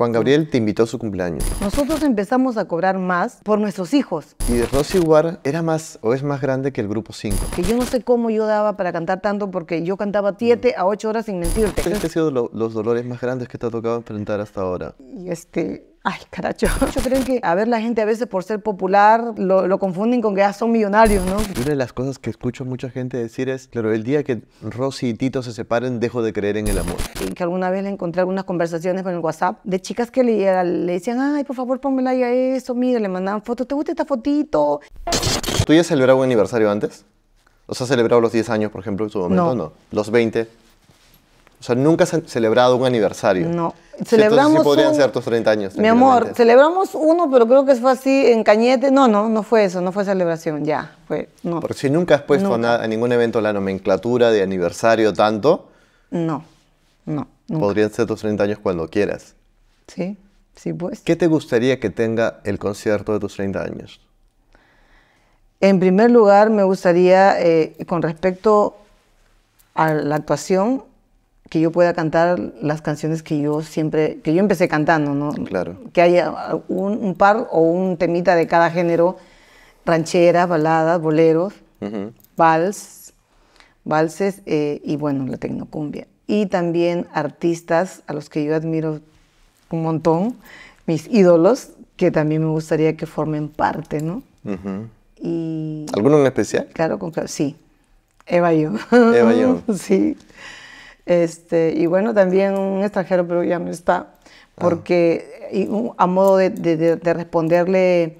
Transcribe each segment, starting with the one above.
Juan Gabriel te invitó a su cumpleaños. Nosotros empezamos a cobrar más por nuestros hijos. Y de Rosy War era más o es más grande que el grupo 5. Que yo no sé cómo yo daba para cantar tanto porque yo cantaba 7 a 8 horas sin mentirte. ¿Cuáles han sido los dolores más grandes que te ha tocado enfrentar hasta ahora? Y este, Ay, caracho. Yo creo que, a ver, la gente a veces por ser popular lo, confunden con que ya son millonarios, ¿no? Una de las cosas que escucho mucha gente decir es, claro, el día que Rosy y Tito se separen, dejo de creer en el amor. que alguna vez le encontré algunas conversaciones con el WhatsApp de chicas que le, le decían, ay, por favor, pónmela a eso, mira, le mandaban fotos, ¿te gusta esta fotito? ¿Tú ya celebrado un aniversario antes? ¿O sea, has celebrado los 10 años, por ejemplo, en su momento? No. no. ¿Los 20? O sea, nunca se celebrado un aniversario. No. Celebramos sí, podrían ser tus 30 años. Mi amor, celebramos uno, pero creo que fue así en Cañete. No, no, no fue eso, no fue celebración, ya. Fue, no. Porque si nunca has puesto nada A, ningún evento la nomenclatura de aniversario tanto. No, no. Podrían ser tus 30 años cuando quieras. Sí, sí, pues. ¿Qué te gustaría que tenga el concierto de tus 30 años? En primer lugar, me gustaría, eh, con respecto a la actuación, que yo pueda cantar las canciones que yo siempre, que yo empecé cantando, ¿no? Claro. Que haya un, par o un temita de cada género, ranchera, baladas, boleros, vals, valses eh, y bueno, la tecnocumbia. Y también artistas a los que yo admiro un montón, mis ídolos, que también me gustaría que formen parte, ¿no? y, ¿Alguno en especial? Claro, con, sí. Eva Yo. Eva Yo. sí. Este, y bueno, también un extranjero, pero ya no está, ah. porque a modo de, responderle,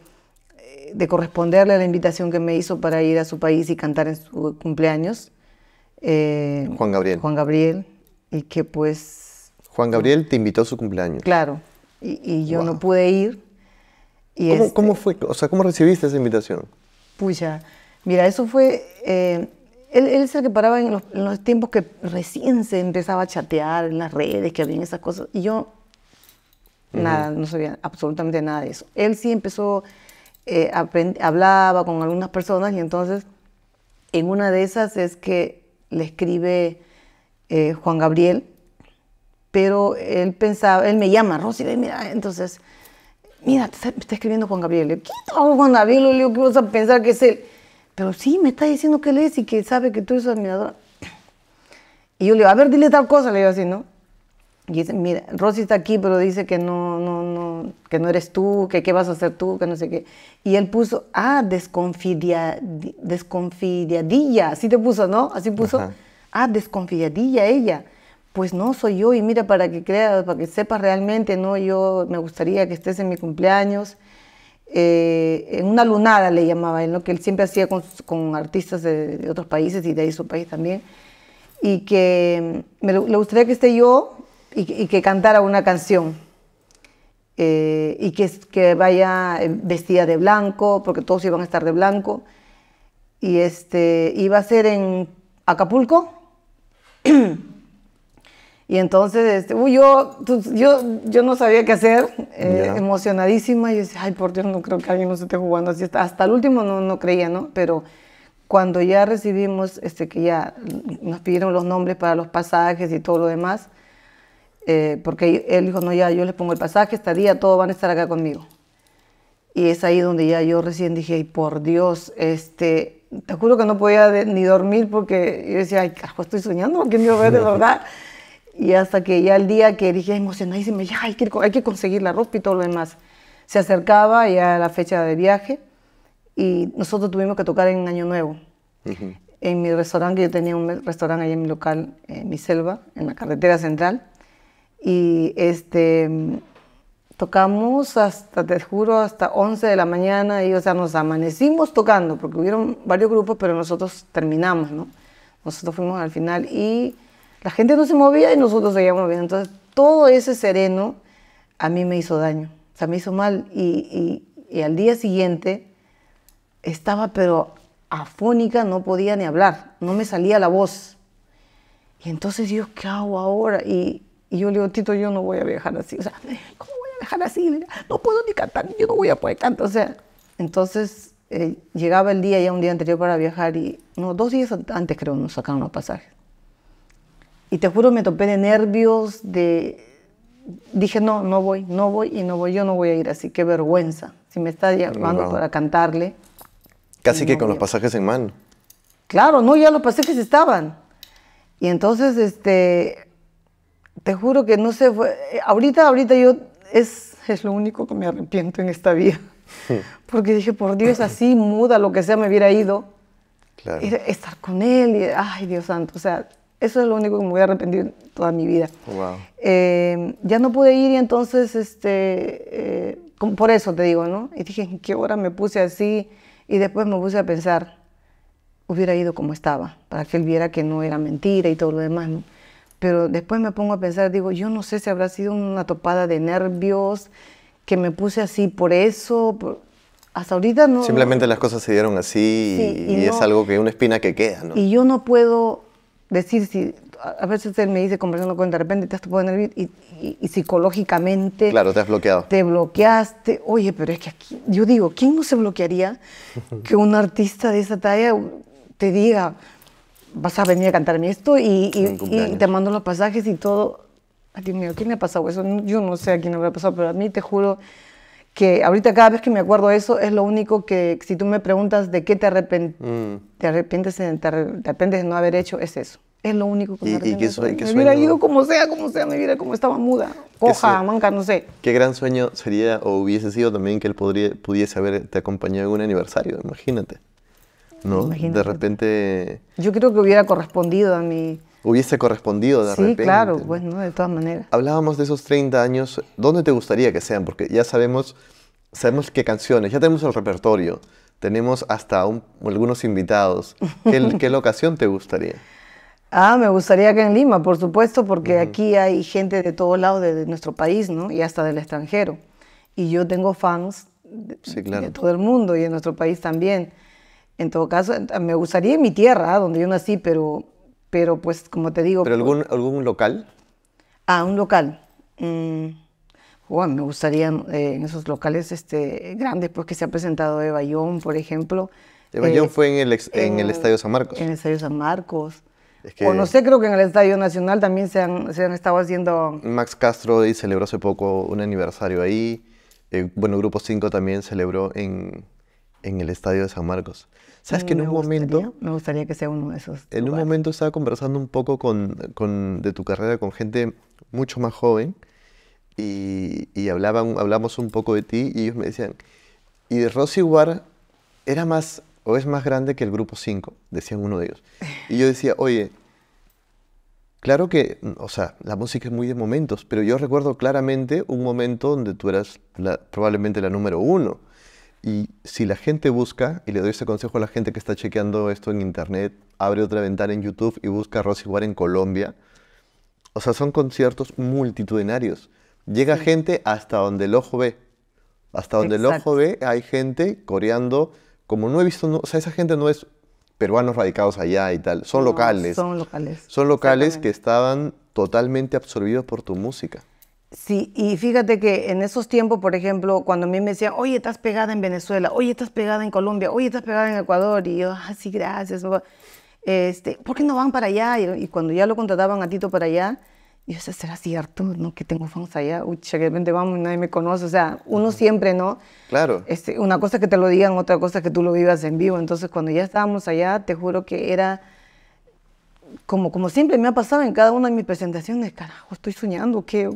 de corresponderle a la invitación que me hizo para ir a su país y cantar en su cumpleaños. Eh, Juan Gabriel. Juan Gabriel, y que pues... Juan pues Gabriel te invitó a su cumpleaños. Claro, y, yo no pude ir. Y este ¿Cómo, fue? O sea, ¿cómo recibiste esa invitación? Pucha, mira, eso fue... Eh, él, es el que paraba en los, tiempos que recién se empezaba a chatear en las redes, que habían esas cosas. Y yo, nada, no sabía absolutamente nada de eso. Él sí empezó, eh, hablaba con algunas personas y entonces en una de esas es que le escribe eh, Juan Gabriel, pero él pensaba, él me llama, Rosy, mira, entonces, mira, está, me está escribiendo Juan Gabriel. Le digo, ¿Qué hago Juan Gabriel? Le digo, ¿qué vas a pensar que es él? Pero sí, me está diciendo que lees y que sabe que tú eres su admiradora. Y yo le digo, a ver, dile tal cosa, le digo así, ¿no? Y dice, mira, Rosy está aquí, pero dice que no, no, no, que no eres tú, que qué vas a hacer tú, que no sé qué. Y él puso, ah, desconfidia, así te puso, ¿no? Así puso, ah, desconfiadilla ella. Pues no, soy yo, y mira, para que creas, para que sepas realmente, ¿no? Yo me gustaría que estés en mi cumpleaños eh, en una lunada le llamaba, él, lo que él siempre hacía con, artistas de, otros países y de ahí su país también, y que mm, me, le gustaría que esté yo y, que cantara una canción. Eh, y que, que vaya eh, vestida de blanco, porque todos iban a estar de blanco. Y este, iba a ser en Acapulco. Y entonces, este, uy, yo, pues, yo, yo no sabía qué hacer, eh, emocionadísima. Y decía, ay, por Dios, no creo que alguien nos esté jugando así. Hasta el último no, no creía, ¿no? Pero cuando ya recibimos, este, que ya nos pidieron los nombres para los pasajes y todo lo demás, eh, porque él dijo, no, ya, yo les pongo el pasaje, este día todos van a estar acá conmigo. Y es ahí donde ya yo recién dije, ay, por Dios, este, te juro que no podía ni dormir porque yo decía, ay, carajo, estoy soñando, ¿quién me va a ver de verdad? Y hasta que ya el día que dije emocionadísima, ya hay que, hay que conseguir la ropa y todo lo demás. Se acercaba ya la fecha de viaje y nosotros tuvimos que tocar en Año Nuevo. En mi restaurante, que yo tenía un restaurante ahí en mi local, en mi selva, en la carretera central. Y este, tocamos hasta, te juro, hasta 11 de la mañana y, o sea, nos amanecimos tocando, porque hubieron varios grupos, pero nosotros terminamos, ¿no? Nosotros fuimos al final y la gente no se movía y nosotros seguíamos moviendo. Entonces, todo ese sereno a mí me hizo daño, o sea, me hizo mal. Y, al día siguiente estaba, pero afónica, no podía ni hablar, no me salía la voz. Y entonces yo, ¿qué hago ahora? Y, yo le digo, Tito, yo no voy a viajar así. O sea, ¿cómo voy a viajar así? No puedo ni cantar, yo no voy a poder cantar. O sea, entonces eh, llegaba el día, ya un día anterior para viajar y, no, dos días antes creo nos sacaron los pasajes. Y te juro, me topé de nervios, de... Dije, no, no voy, no voy y no voy, yo no voy a ir, así que vergüenza. Si me está llamando para cantarle. Casi que con los pasajes en mano. Claro, no, ya los pasajes estaban. Y entonces, este, te juro que no sé, fue, eh, ahorita, ahorita yo, es, es lo único que me arrepiento en esta vida. Hmm. Porque dije, por Dios, así, muda, lo que sea, me hubiera ido. Claro. estar con él, y, ay, Dios santo, o sea, eso es lo único que me voy a arrepentir toda mi vida. Oh, eh, ya no pude ir y entonces, este, eh, por eso te digo, ¿no? Y dije, ¿en qué hora me puse así? Y después me puse a pensar, hubiera ido como estaba, para que él viera que no era mentira y todo lo demás, ¿no? Pero después me pongo a pensar, digo, yo no sé si habrá sido una topada de nervios, que me puse así por eso. Hasta ahorita no. Simplemente las cosas se dieron así y, es algo que una espina que queda, ¿no? Y yo no puedo decir si a veces él me dice conversando con él, de repente te has puesto nervioso y, y, psicológicamente. Claro, te has bloqueado. Te bloqueaste. Oye, pero es que aquí, yo digo, ¿quién no se bloquearía que un artista de esa talla te diga, vas a venir a cantarme esto y, te mando los pasajes y todo? Dios mío, ¿quién le ha pasado eso? Yo no sé a quién le habrá pasado, pero a mí te juro que ahorita cada vez que me acuerdo de eso es lo único que si tú me preguntas de qué te, mm. arrepientes de no haber hecho es eso es lo único que me arrepiento. ¿Y, qué sueño, me hubiera ido como sea, como sea, me hubiera como estaba muda, coja, manca, no sé. Qué gran sueño sería o hubiese sido también que él podría, pudiese haberte acompañado en un aniversario, imagínate. ¿No? De repente... Yo creo que hubiera correspondido a mi hubiese correspondido de sí, repente. Sí, claro, bueno, De todas maneras. Hablábamos de esos 30 años, ¿dónde te gustaría que sean? Porque ya sabemos, sabemos qué canciones, ya tenemos el repertorio, tenemos hasta algunos invitados. ¿Qué, ¿Qué, locación te gustaría? Ah, me gustaría que en Lima, por supuesto, porque aquí hay gente de todo lado, de, nuestro país, ¿no? Y hasta del extranjero. Y yo tengo fans de, sí, claro. de todo el mundo y en nuestro país también. En todo caso, me gustaría en mi tierra, ah, donde yo nací, pero pero pues como te digo... ¿Pero pues, algún, algún local? Ah, un local. Bueno, mm, oh, me gustaría eh, en esos locales este, grandes, pues que se ha presentado de por ejemplo. Evayón eh, fue en el, el, Estadio San Marcos. En el Estadio San Marcos. o no sé, creo que en el Estadio Nacional también se han, se han estado haciendo... Max Castro y celebró hace poco un aniversario ahí. Eh, bueno, Grupo 5 también celebró en, en el Estadio de San Marcos. ¿Sabes que en un momento... Me gustaría que sea uno de esos. En un momento estaba conversando un poco con, con, de tu carrera con gente mucho más joven y, y hablaban, hablamos un poco de ti y ellos me decían, ¿y Rosy War era más o es más grande que el grupo 5? Decían uno de ellos. Y yo decía, oye, claro que, o sea, la música es muy de momentos, pero yo recuerdo claramente un momento donde tú eras probablemente la número uno. Y si la gente busca, y le doy ese consejo a la gente que está chequeando esto en internet, abre otra ventana en YouTube y busca Rosy War en Colombia. O sea, son conciertos multitudinarios. Llega gente hasta donde el ojo ve. Hasta donde el ojo ve hay gente coreando, como no he visto, o sea, esa gente no es peruanos radicados allá y tal, son locales. Son locales. Son locales que estaban totalmente absorbidos por tu música. Sí, y fíjate que en esos tiempos, por ejemplo, cuando a mí me decían, oye, estás pegada en Venezuela, oye, estás pegada en Colombia, oye, estás pegada en Ecuador, y yo, ah, sí, gracias, este, ¿por qué no van para allá? Y, cuando ya lo contrataban a Tito para allá, yo decía, ¿será cierto, no, que tengo fans allá? Uy, de repente vamos y nadie me conoce, o sea, uno siempre, ¿no? Claro. Este, una cosa es que te lo digan, otra cosa es que tú lo vivas en vivo, entonces cuando ya estábamos allá, te juro que era como, como siempre me ha pasado en cada una de mis presentaciones, carajo, estoy soñando, que,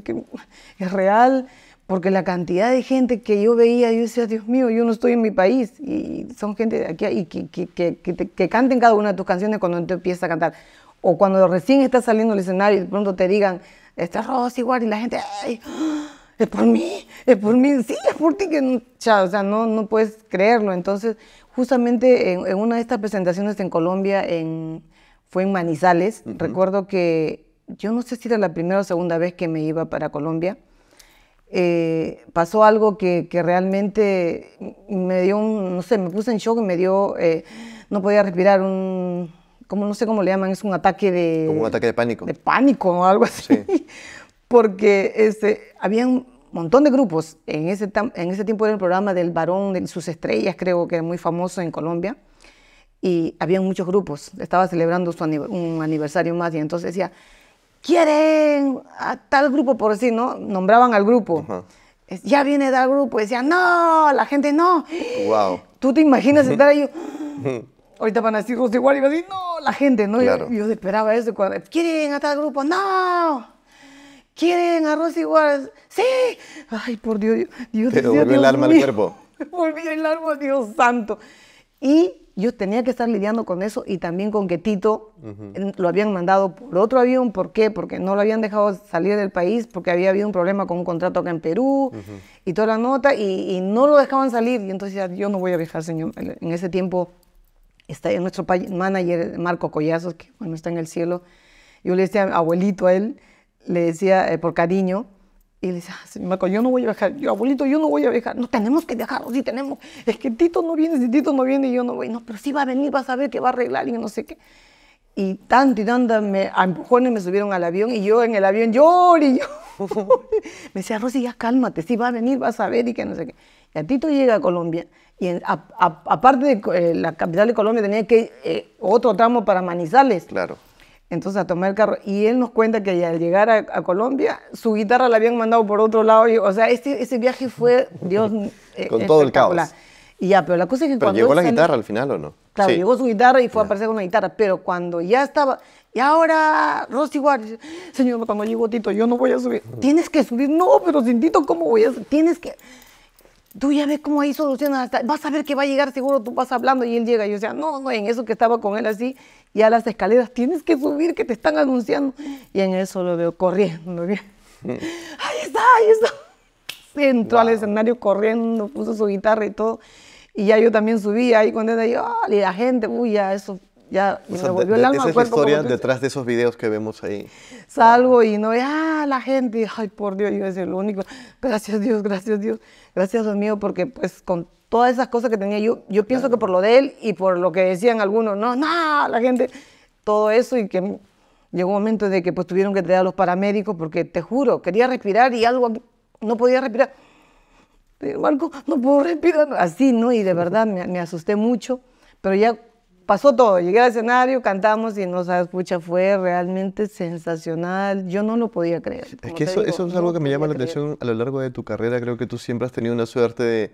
es real, porque la cantidad de gente que yo veía, yo decía, Dios mío, yo no estoy en mi país, y son gente de aquí, y que, que, que, que canten cada una de tus canciones cuando te empiezas a cantar, o cuando recién estás saliendo al escenario y de pronto te digan, este Rosy, y la gente, ay, es por mí, es por mí, sí, es por ti, que o sea, no, no puedes creerlo. Entonces, justamente en, en, una de estas presentaciones en Colombia, en, fue en Manizales. Recuerdo que yo no sé si era la primera o segunda vez que me iba para Colombia. Eh, pasó algo que, realmente me dio un, no sé, me puse en shock y me dio, eh, no podía respirar, un, como no sé cómo le llaman, es un ataque de... Como un ataque de pánico. De pánico o algo así. Porque este, había un montón de grupos. En ese, en ese tiempo era el programa del varón de sus estrellas, creo que era muy famoso en Colombia y habían muchos grupos, estaba celebrando su un aniversario más y entonces decía, quieren a tal grupo por decir, ¿no? Nombraban al grupo. Ya viene tal grupo, y decía, no, la gente no. Wow. Tú te imaginas estar ahí, ahorita van a decir Rosy Ward, y va a decir, no, la gente, ¿no? Yo, esperaba eso, cuando, quieren a tal grupo, no. ¿Quieren a Rosy igual? ¡Sí! Ay, por Dios, Dios Pero volvió el alma al cuerpo. volvió el alma, Dios santo. Y yo tenía que estar lidiando con eso y también con que Tito lo habían mandado por otro avión. ¿Por qué? Porque no lo habían dejado salir del país porque había habido un problema con un contrato acá en Perú y toda la nota y, no lo dejaban salir. Y entonces yo no voy a viajar, señor. En ese tiempo está nuestro manager, Marco Collazos, que bueno, está en el cielo. Yo le decía abuelito a él, le decía eh, por cariño, y le dice, ah, yo no voy a viajar. Yo, abuelito, yo no voy a viajar. No tenemos que viajar, sí tenemos. Es que Tito no viene, si Tito no viene, yo no voy. No, pero sí va a venir, va a saber que va a arreglar y no sé qué. Y tanto y tanto, me, a empujones me subieron al avión y yo en el avión lloré y yo. me decía, Rosy, ya cálmate, si va a venir, vas a ver y que no sé qué. Y a Tito llega a Colombia y aparte de eh, la capital de Colombia tenía que eh, otro tramo para Manizales. Claro. Entonces a tomar el carro. Y él nos cuenta que al llegar a, Colombia, su guitarra la habían mandado por otro lado. o sea, este, ese viaje fue, Dios. Eh, con todo el caos. Y ya, pero la cosa es que cuando. llegó la guitarra al final o no? Claro, llegó su guitarra y fue a aparecer con la guitarra, pero cuando ya estaba. Y ahora, Rosy Ward, señor, cuando llegó Tito, yo no voy a subir. Tienes que subir. No, pero sin Tito, ¿cómo voy a subir? Tienes que tú ya ves cómo ahí solucionas, hasta, vas a ver que va a llegar seguro, tú vas hablando y él llega. Y yo decía, no, no, en eso que estaba con él así, y a las escaleras tienes que subir, que te están anunciando. Y en eso lo veo corriendo. ahí está, ahí está. Entró al escenario corriendo, puso su guitarra y todo. Y ya yo también subí ahí con él, y, y la gente, uy, ya eso ya esa es la historia detrás de esos videos que vemos ahí. Salgo y no, ah, la gente, ay, por Dios, yo es el único. Gracias Dios, gracias Dios, gracias Dios mío, porque pues con todas esas cosas que tenía yo, yo pienso que por lo de él y por lo que decían algunos, no, no, la gente, todo eso y que llegó un momento de que pues tuvieron que traer a los paramédicos porque te juro, quería respirar y algo, no podía respirar. Marco, no puedo respirar, así, ¿no? Y de verdad me, me asusté mucho, pero ya pasó todo. Llegué al escenario, cantamos y no sabes, ah, pucha, fue realmente sensacional. Yo no lo podía creer. Es que eso, es algo que me llama la atención a lo largo de tu carrera. Creo que tú siempre has tenido una suerte de.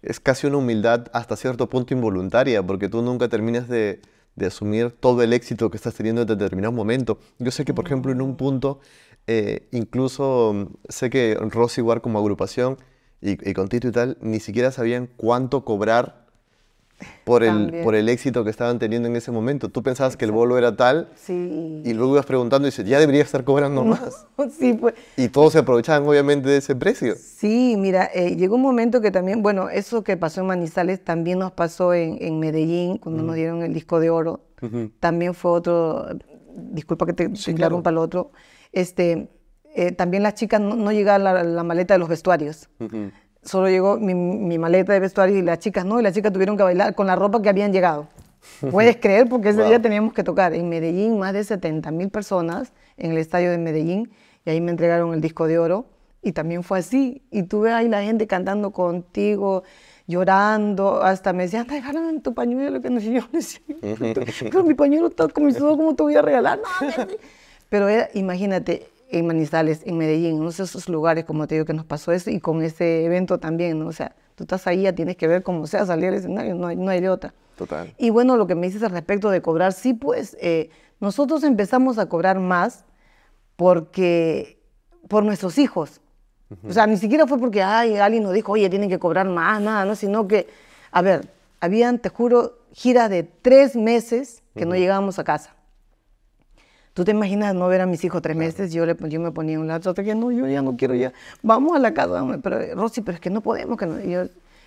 Es casi una humildad hasta cierto punto involuntaria, porque tú nunca terminas de, asumir todo el éxito que estás teniendo en determinado momento. Yo sé que, por ejemplo, en un punto, eh, incluso mm, sé que Rosy War como agrupación y, y con Tito y tal, ni siquiera sabían cuánto cobrar por el, por el éxito que estaban teniendo en ese momento. Tú pensabas que el bolo era tal sí. y luego ibas preguntando y dices, ya debería estar cobrando más. Pues. Y todos se aprovechaban obviamente de ese precio. Sí, mira, eh, llegó un momento que también, bueno, eso que pasó en Manizales también nos pasó en, Medellín cuando nos dieron el disco de oro. También fue otro, disculpa que te, interrumpa para el otro, este, eh, también las chicas no, llegaban la, maleta de los vestuarios solo llegó mi, maleta de vestuario y las chicas no, y las chicas tuvieron que bailar con la ropa que habían llegado. Puedes creer, porque ese día teníamos que tocar en Medellín, más de 70 mil personas en el estadio de Medellín, y ahí me entregaron el disco de oro, y también fue así. Y tuve ahí la gente cantando contigo, llorando, hasta me decían, déjame en tu pañuelo, que no sé yo, pero mi pañuelo está con ¿cómo te voy a regalar? pero imagínate, en Manizales, en Medellín, ¿no? esos lugares, como te digo, que nos pasó eso y con ese evento también, O sea, tú estás ahí, ya tienes que ver cómo sea salir al escenario, no hay, no hay de otra. Total. Y bueno, lo que me dices al respecto de cobrar, sí, pues eh, nosotros empezamos a cobrar más porque, por nuestros hijos. O sea, ni siquiera fue porque alguien nos dijo, oye, tienen que cobrar más, nada, ¿no? Sino que, a ver, habían, te juro, giras de tres meses que no llegábamos a casa. ¿Tú te imaginas no ver a mis hijos tres meses? Yo, le, yo me ponía un lado, hasta que no, yo ya no quiero ya. Vamos a la casa. Pero, eh, Rosy, pero es que no podemos. Que no. Yo,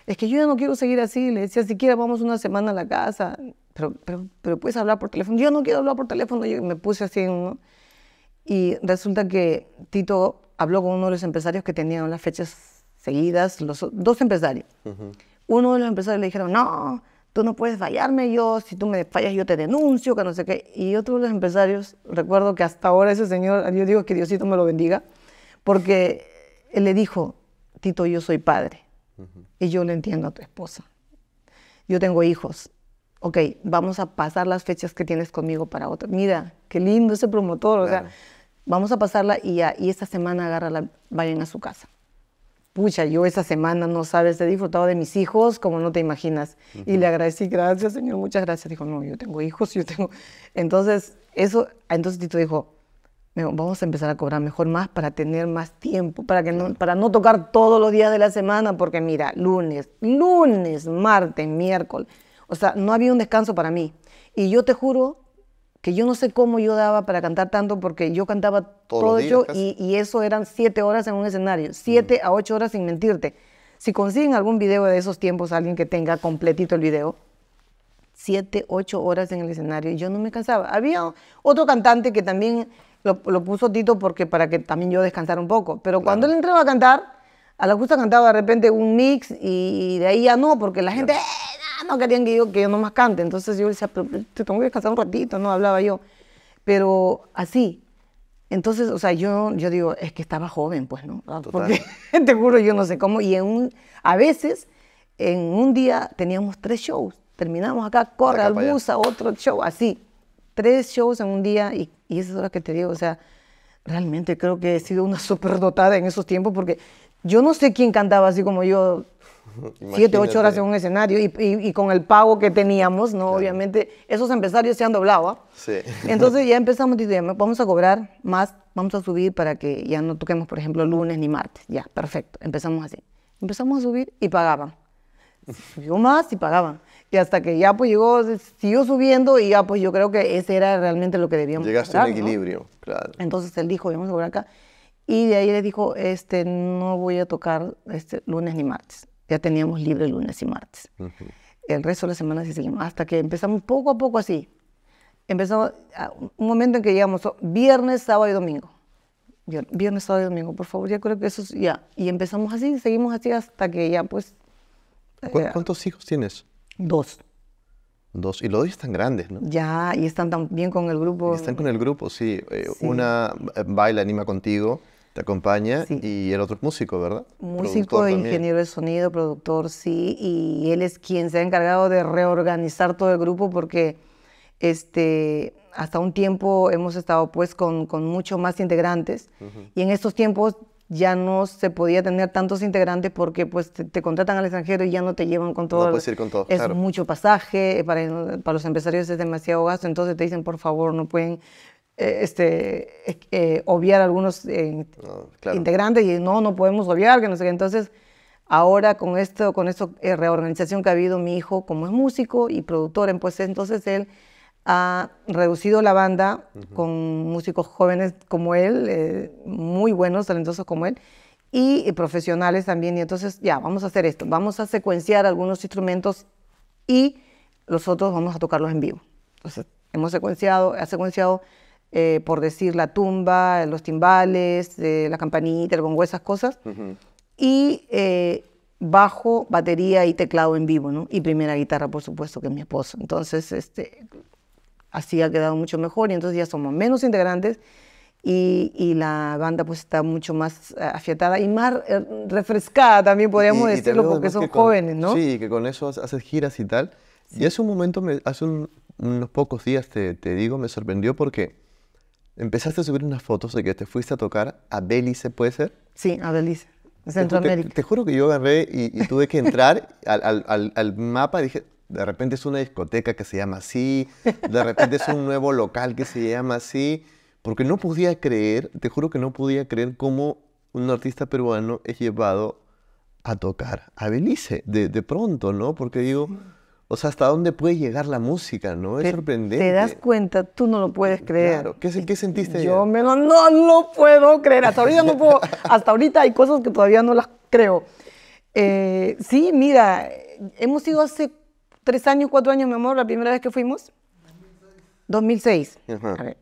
es que yo ya no quiero seguir así. Le decía, siquiera vamos una semana a la casa. Pero, pero, puedes hablar por teléfono. Yo no quiero hablar por teléfono. Yo me puse así. uno. Y resulta que Tito habló con uno de los empresarios que tenían las fechas seguidas, los dos empresarios. Uno de los empresarios le dijeron, no, tú no puedes fallarme, yo, si tú me fallas, yo te denuncio, que no sé qué. Y otro de los empresarios, recuerdo que hasta ahora ese señor, yo digo que Diosito me lo bendiga, porque él le dijo, Tito, yo soy padre y yo le entiendo a tu esposa. Yo tengo hijos. Ok, vamos a pasar las fechas que tienes conmigo para otra. Mira, qué lindo ese promotor. O sea, vamos a pasarla y, esta semana agarra la, vayan a su casa pucha, yo esa semana, no sabes, he disfrutado de mis hijos como no te imaginas. Y le agradecí, gracias, Señor, muchas gracias. Dijo, no, yo tengo hijos, yo tengo... Entonces, eso, entonces Tito dijo, vamos a empezar a cobrar mejor más para tener más tiempo, para, que no, para no tocar todos los días de la semana, porque mira, lunes, lunes, martes, miércoles. O sea, no había un descanso para mí. Y yo te juro que yo no sé cómo yo daba para cantar tanto porque yo cantaba todo yo y, y, eso eran siete horas en un escenario, siete mm. a ocho horas sin mentirte. Si consiguen algún video de esos tiempos, alguien que tenga completito el video, siete, ocho horas en el escenario y yo no me cansaba. Había otro cantante que también lo, puso Tito porque para que también yo descansara un poco, pero cuando él entraba a cantar, a la justa cantaba de repente un mix y, de ahí ya no, porque la gente... Eh, Ah, no querían que yo, que yo nomás cante. Entonces yo decía, te tengo que descansar un ratito, no hablaba yo. Pero así. Entonces, o sea, yo, yo digo, es que estaba joven, pues, ¿no? Ah, porque te juro, yo no sé cómo. Y en un, a veces, en un día teníamos tres shows. Terminamos acá, corre al bus a otro show, así. Tres shows en un día y, y eso es lo que te digo, o sea, realmente creo que he sido una superdotada en esos tiempos porque yo no sé quién cantaba así como yo siete, ocho horas en un escenario y, con el pago que teníamos, ¿no? Obviamente, esos empresarios se han doblado, ¿ah? Entonces ya empezamos, vamos a cobrar más, vamos a subir para que ya no toquemos, por ejemplo, lunes ni martes. Ya, perfecto, empezamos así. Empezamos a subir y pagaban. Subió más y pagaban. Y hasta que ya pues llegó, siguió subiendo y ya pues yo creo que ese era realmente lo que debíamos Llegaste al equilibrio, claro. Entonces él dijo, vamos a cobrar acá. Y de ahí le dijo, este, no voy a tocar este lunes ni martes ya teníamos libre lunes y martes. El resto de la semana sí seguimos, hasta que empezamos poco a poco así. Empezamos a ah, un momento en que llegamos oh, viernes, sábado y domingo. Viernes, sábado y domingo, por favor, ya creo que eso ya. Y empezamos así, seguimos así hasta que ya pues... Eh, ¿Cuántos hijos tienes? Dos. Dos, y los dos están grandes, ¿no? Ya, y están también con el grupo. están con el grupo, sí. Eh, una eh, baila, anima contigo. Te acompaña y el otro músico, ¿verdad? Músico, ingeniero de sonido, productor, sí, y él es quien se ha encargado de reorganizar todo el grupo porque este, hasta un tiempo hemos estado pues con, mucho más integrantes y en estos tiempos ya no se podía tener tantos integrantes porque pues te, contratan al extranjero y ya no te llevan con todo. No puedes ir con todo, Es mucho pasaje, para los empresarios es demasiado gasto, entonces te dicen por favor no pueden eh, este, eh, eh, obviar algunos integrantes y no, no podemos obviar, que no sé Entonces, ahora con esto, con esta reorganización que ha habido, mi hijo, como es músico y productor, pues entonces él ha reducido la banda con músicos jóvenes como él, muy buenos, talentosos como él, y profesionales también. Y entonces, ya, vamos a hacer esto, vamos a secuenciar algunos instrumentos y los otros vamos a tocarlos en vivo. Entonces, hemos secuenciado, ha secuenciado eh, por decir la tumba, los timbales, eh, la campanita, el bongo, esas cosas, y eh, bajo, batería y teclado en vivo, ¿no? Y primera guitarra, por supuesto, que es mi esposo. Entonces, este, así ha quedado mucho mejor y entonces ya somos menos integrantes y, y la banda pues está mucho más afiatada y más refrescada también podríamos decirlo porque son jóvenes, ¿no? Sí, que con eso haces giras y tal. Y hace un momento, me, hace unos pocos días te, te digo, me sorprendió porque empezaste a subir unas fotos de que te fuiste a tocar a Belice, ¿puede ser? Sí, a Belice. Centroamérica. Te, juro que yo agarré y, tuve que entrar al, al, al, mapa y dije, de repente es una discoteca que se llama así, de repente es un nuevo local que se llama así, porque no podía creer, te juro que no podía creer cómo un artista peruano es llevado a tocar a Belice, de, de pronto, ¿no? Porque digo, o sea, hasta dónde puede llegar la música, ¿no? Es sorprendente. Te das cuenta, tú no lo puedes creer. Claro. ¿Qué, que sentiste? Yo me no lo puedo creer. Hasta ahorita no puedo. Hasta ahorita hay cosas que todavía no las creo. Eh, sí, mira, hemos ido hace tres años, cuatro años, mi amor, la primera vez que fuimos. 2006. Ajá. A ver,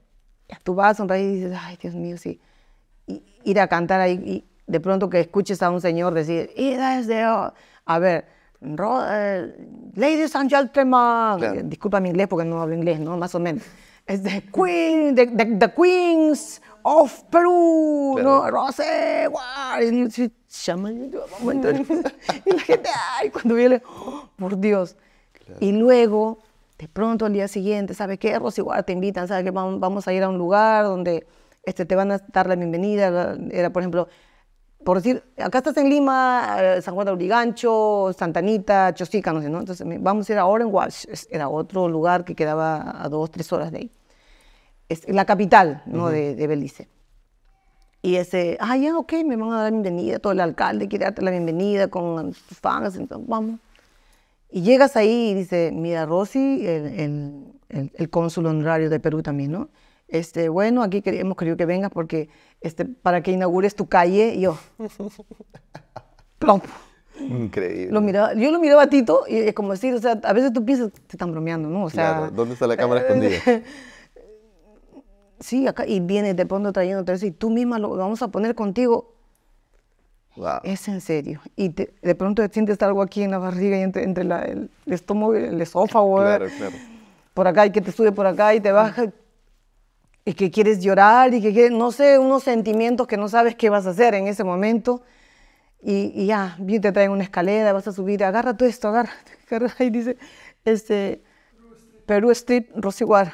tú vas a un país y dices, ay, Dios mío, sí. ir a cantar ahí y de pronto que escuches a un señor decir, y desde, a ver eh, Lady ladies and Gentlemen, eh, disculpa mi inglés porque no hablo inglés, ¿no? Más o menos. Es The Queen, the, Queens of Peru, ¿no? Rosé, Y, la gente, ay, cuando viene, ¡oh, por Dios. Y luego, de pronto al día siguiente, ¿sabes qué? Rosy Guard te invitan, ¿sabes qué? Vamos a ir a un lugar donde este, te van a dar la bienvenida. Era, por ejemplo, por decir, acá estás en Lima, eh, San Juan de Urigancho, Santanita, Chosica, no sé, ¿no? Entonces, vamos a ir ahora en Walsh, era otro lugar que quedaba a dos, tres horas de ahí. Es la capital, ¿no? de, de, Belice. Y ese, ah, ya, ok, me van a dar la bienvenida, todo el alcalde quiere darte la bienvenida con tus fans, entonces, vamos. Y llegas ahí y dice, mira, Rosy, el, el cónsul honorario de Perú también, ¿no? este, bueno, aquí hemos querido que vengas porque, este, para que inaugures tu calle, yo, plom. Increíble. Lo yo lo miraba a Tito y es como decir, o sea, a veces tú piensas, te están bromeando, ¿no? O sea, ¿dónde está la cámara eh, escondida? sí, acá, y viene de pronto trayendo vez y tú misma lo, vamos a poner contigo. Wow. Es en serio. Y de pronto sientes algo aquí en la barriga y entre, la, el, estómago estómago, el esófago. Claro, claro. Por acá y que te sube por acá y te baja que quieres llorar y que no sé, unos sentimientos que no sabes qué vas a hacer en ese momento. Y, ya, bien te traen una escalera, vas a subir, agarra todo esto, agarra, agarra y dice, este, Perú Street, Rosiguar.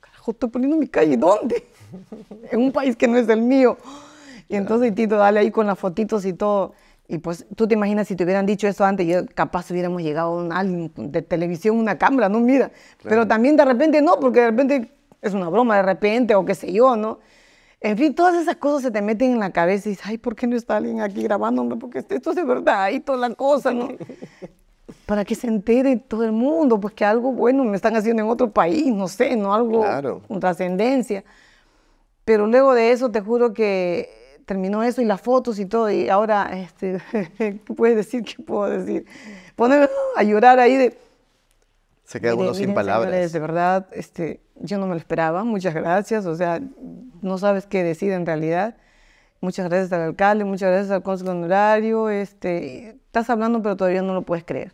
Carajo, estoy poniendo mi calle, ¿dónde? en un país que no es el mío. Y entonces Tito, dale ahí con las fotitos y todo. Y pues tú te imaginas si te hubieran dicho eso antes, yo capaz hubiéramos llegado a alguien de televisión, una cámara, no mira. Pero también de repente no, porque de repente es una broma de repente o qué sé yo, ¿no? En fin, todas esas cosas se te meten en la cabeza y dices, ay, ¿por qué no está alguien aquí grabándome? Porque esto es de verdad y toda la cosa, ¿no? Para que se entere todo el mundo, pues que algo bueno me están haciendo en otro país, no sé, ¿no? Algo una con trascendencia. Pero luego de eso, te juro que terminó eso y las fotos y todo. Y ahora, este, ¿qué puedes decir? ¿Qué puedo decir? Ponerme a llorar ahí de se queda uno sin palabras. de verdad, este, yo no me lo esperaba. Muchas gracias. O sea, no sabes qué decir en realidad. Muchas gracias al alcalde, muchas gracias al cónsul honorario. Este, estás hablando, pero todavía no lo puedes creer.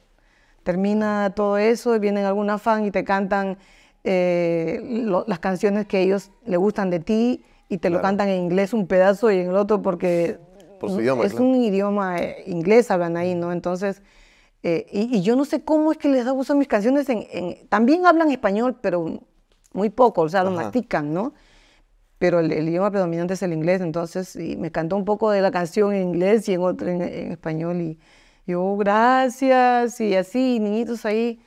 Termina todo eso, vienen algún afán y te cantan eh, las canciones que ellos le gustan de ti y te lo cantan en inglés un pedazo y en el otro porque es un idioma eh, inglés, hablan ahí, ¿no? Entonces, eh, y, yo no sé cómo es que les da gusto mis canciones. En, también hablan español, pero muy poco, o sea, lo mastican, ¿no? Pero el, idioma predominante es el inglés, entonces y me cantó un poco de la canción en inglés y en otro en, español. Y yo, oh, gracias, y así, niñitos ahí.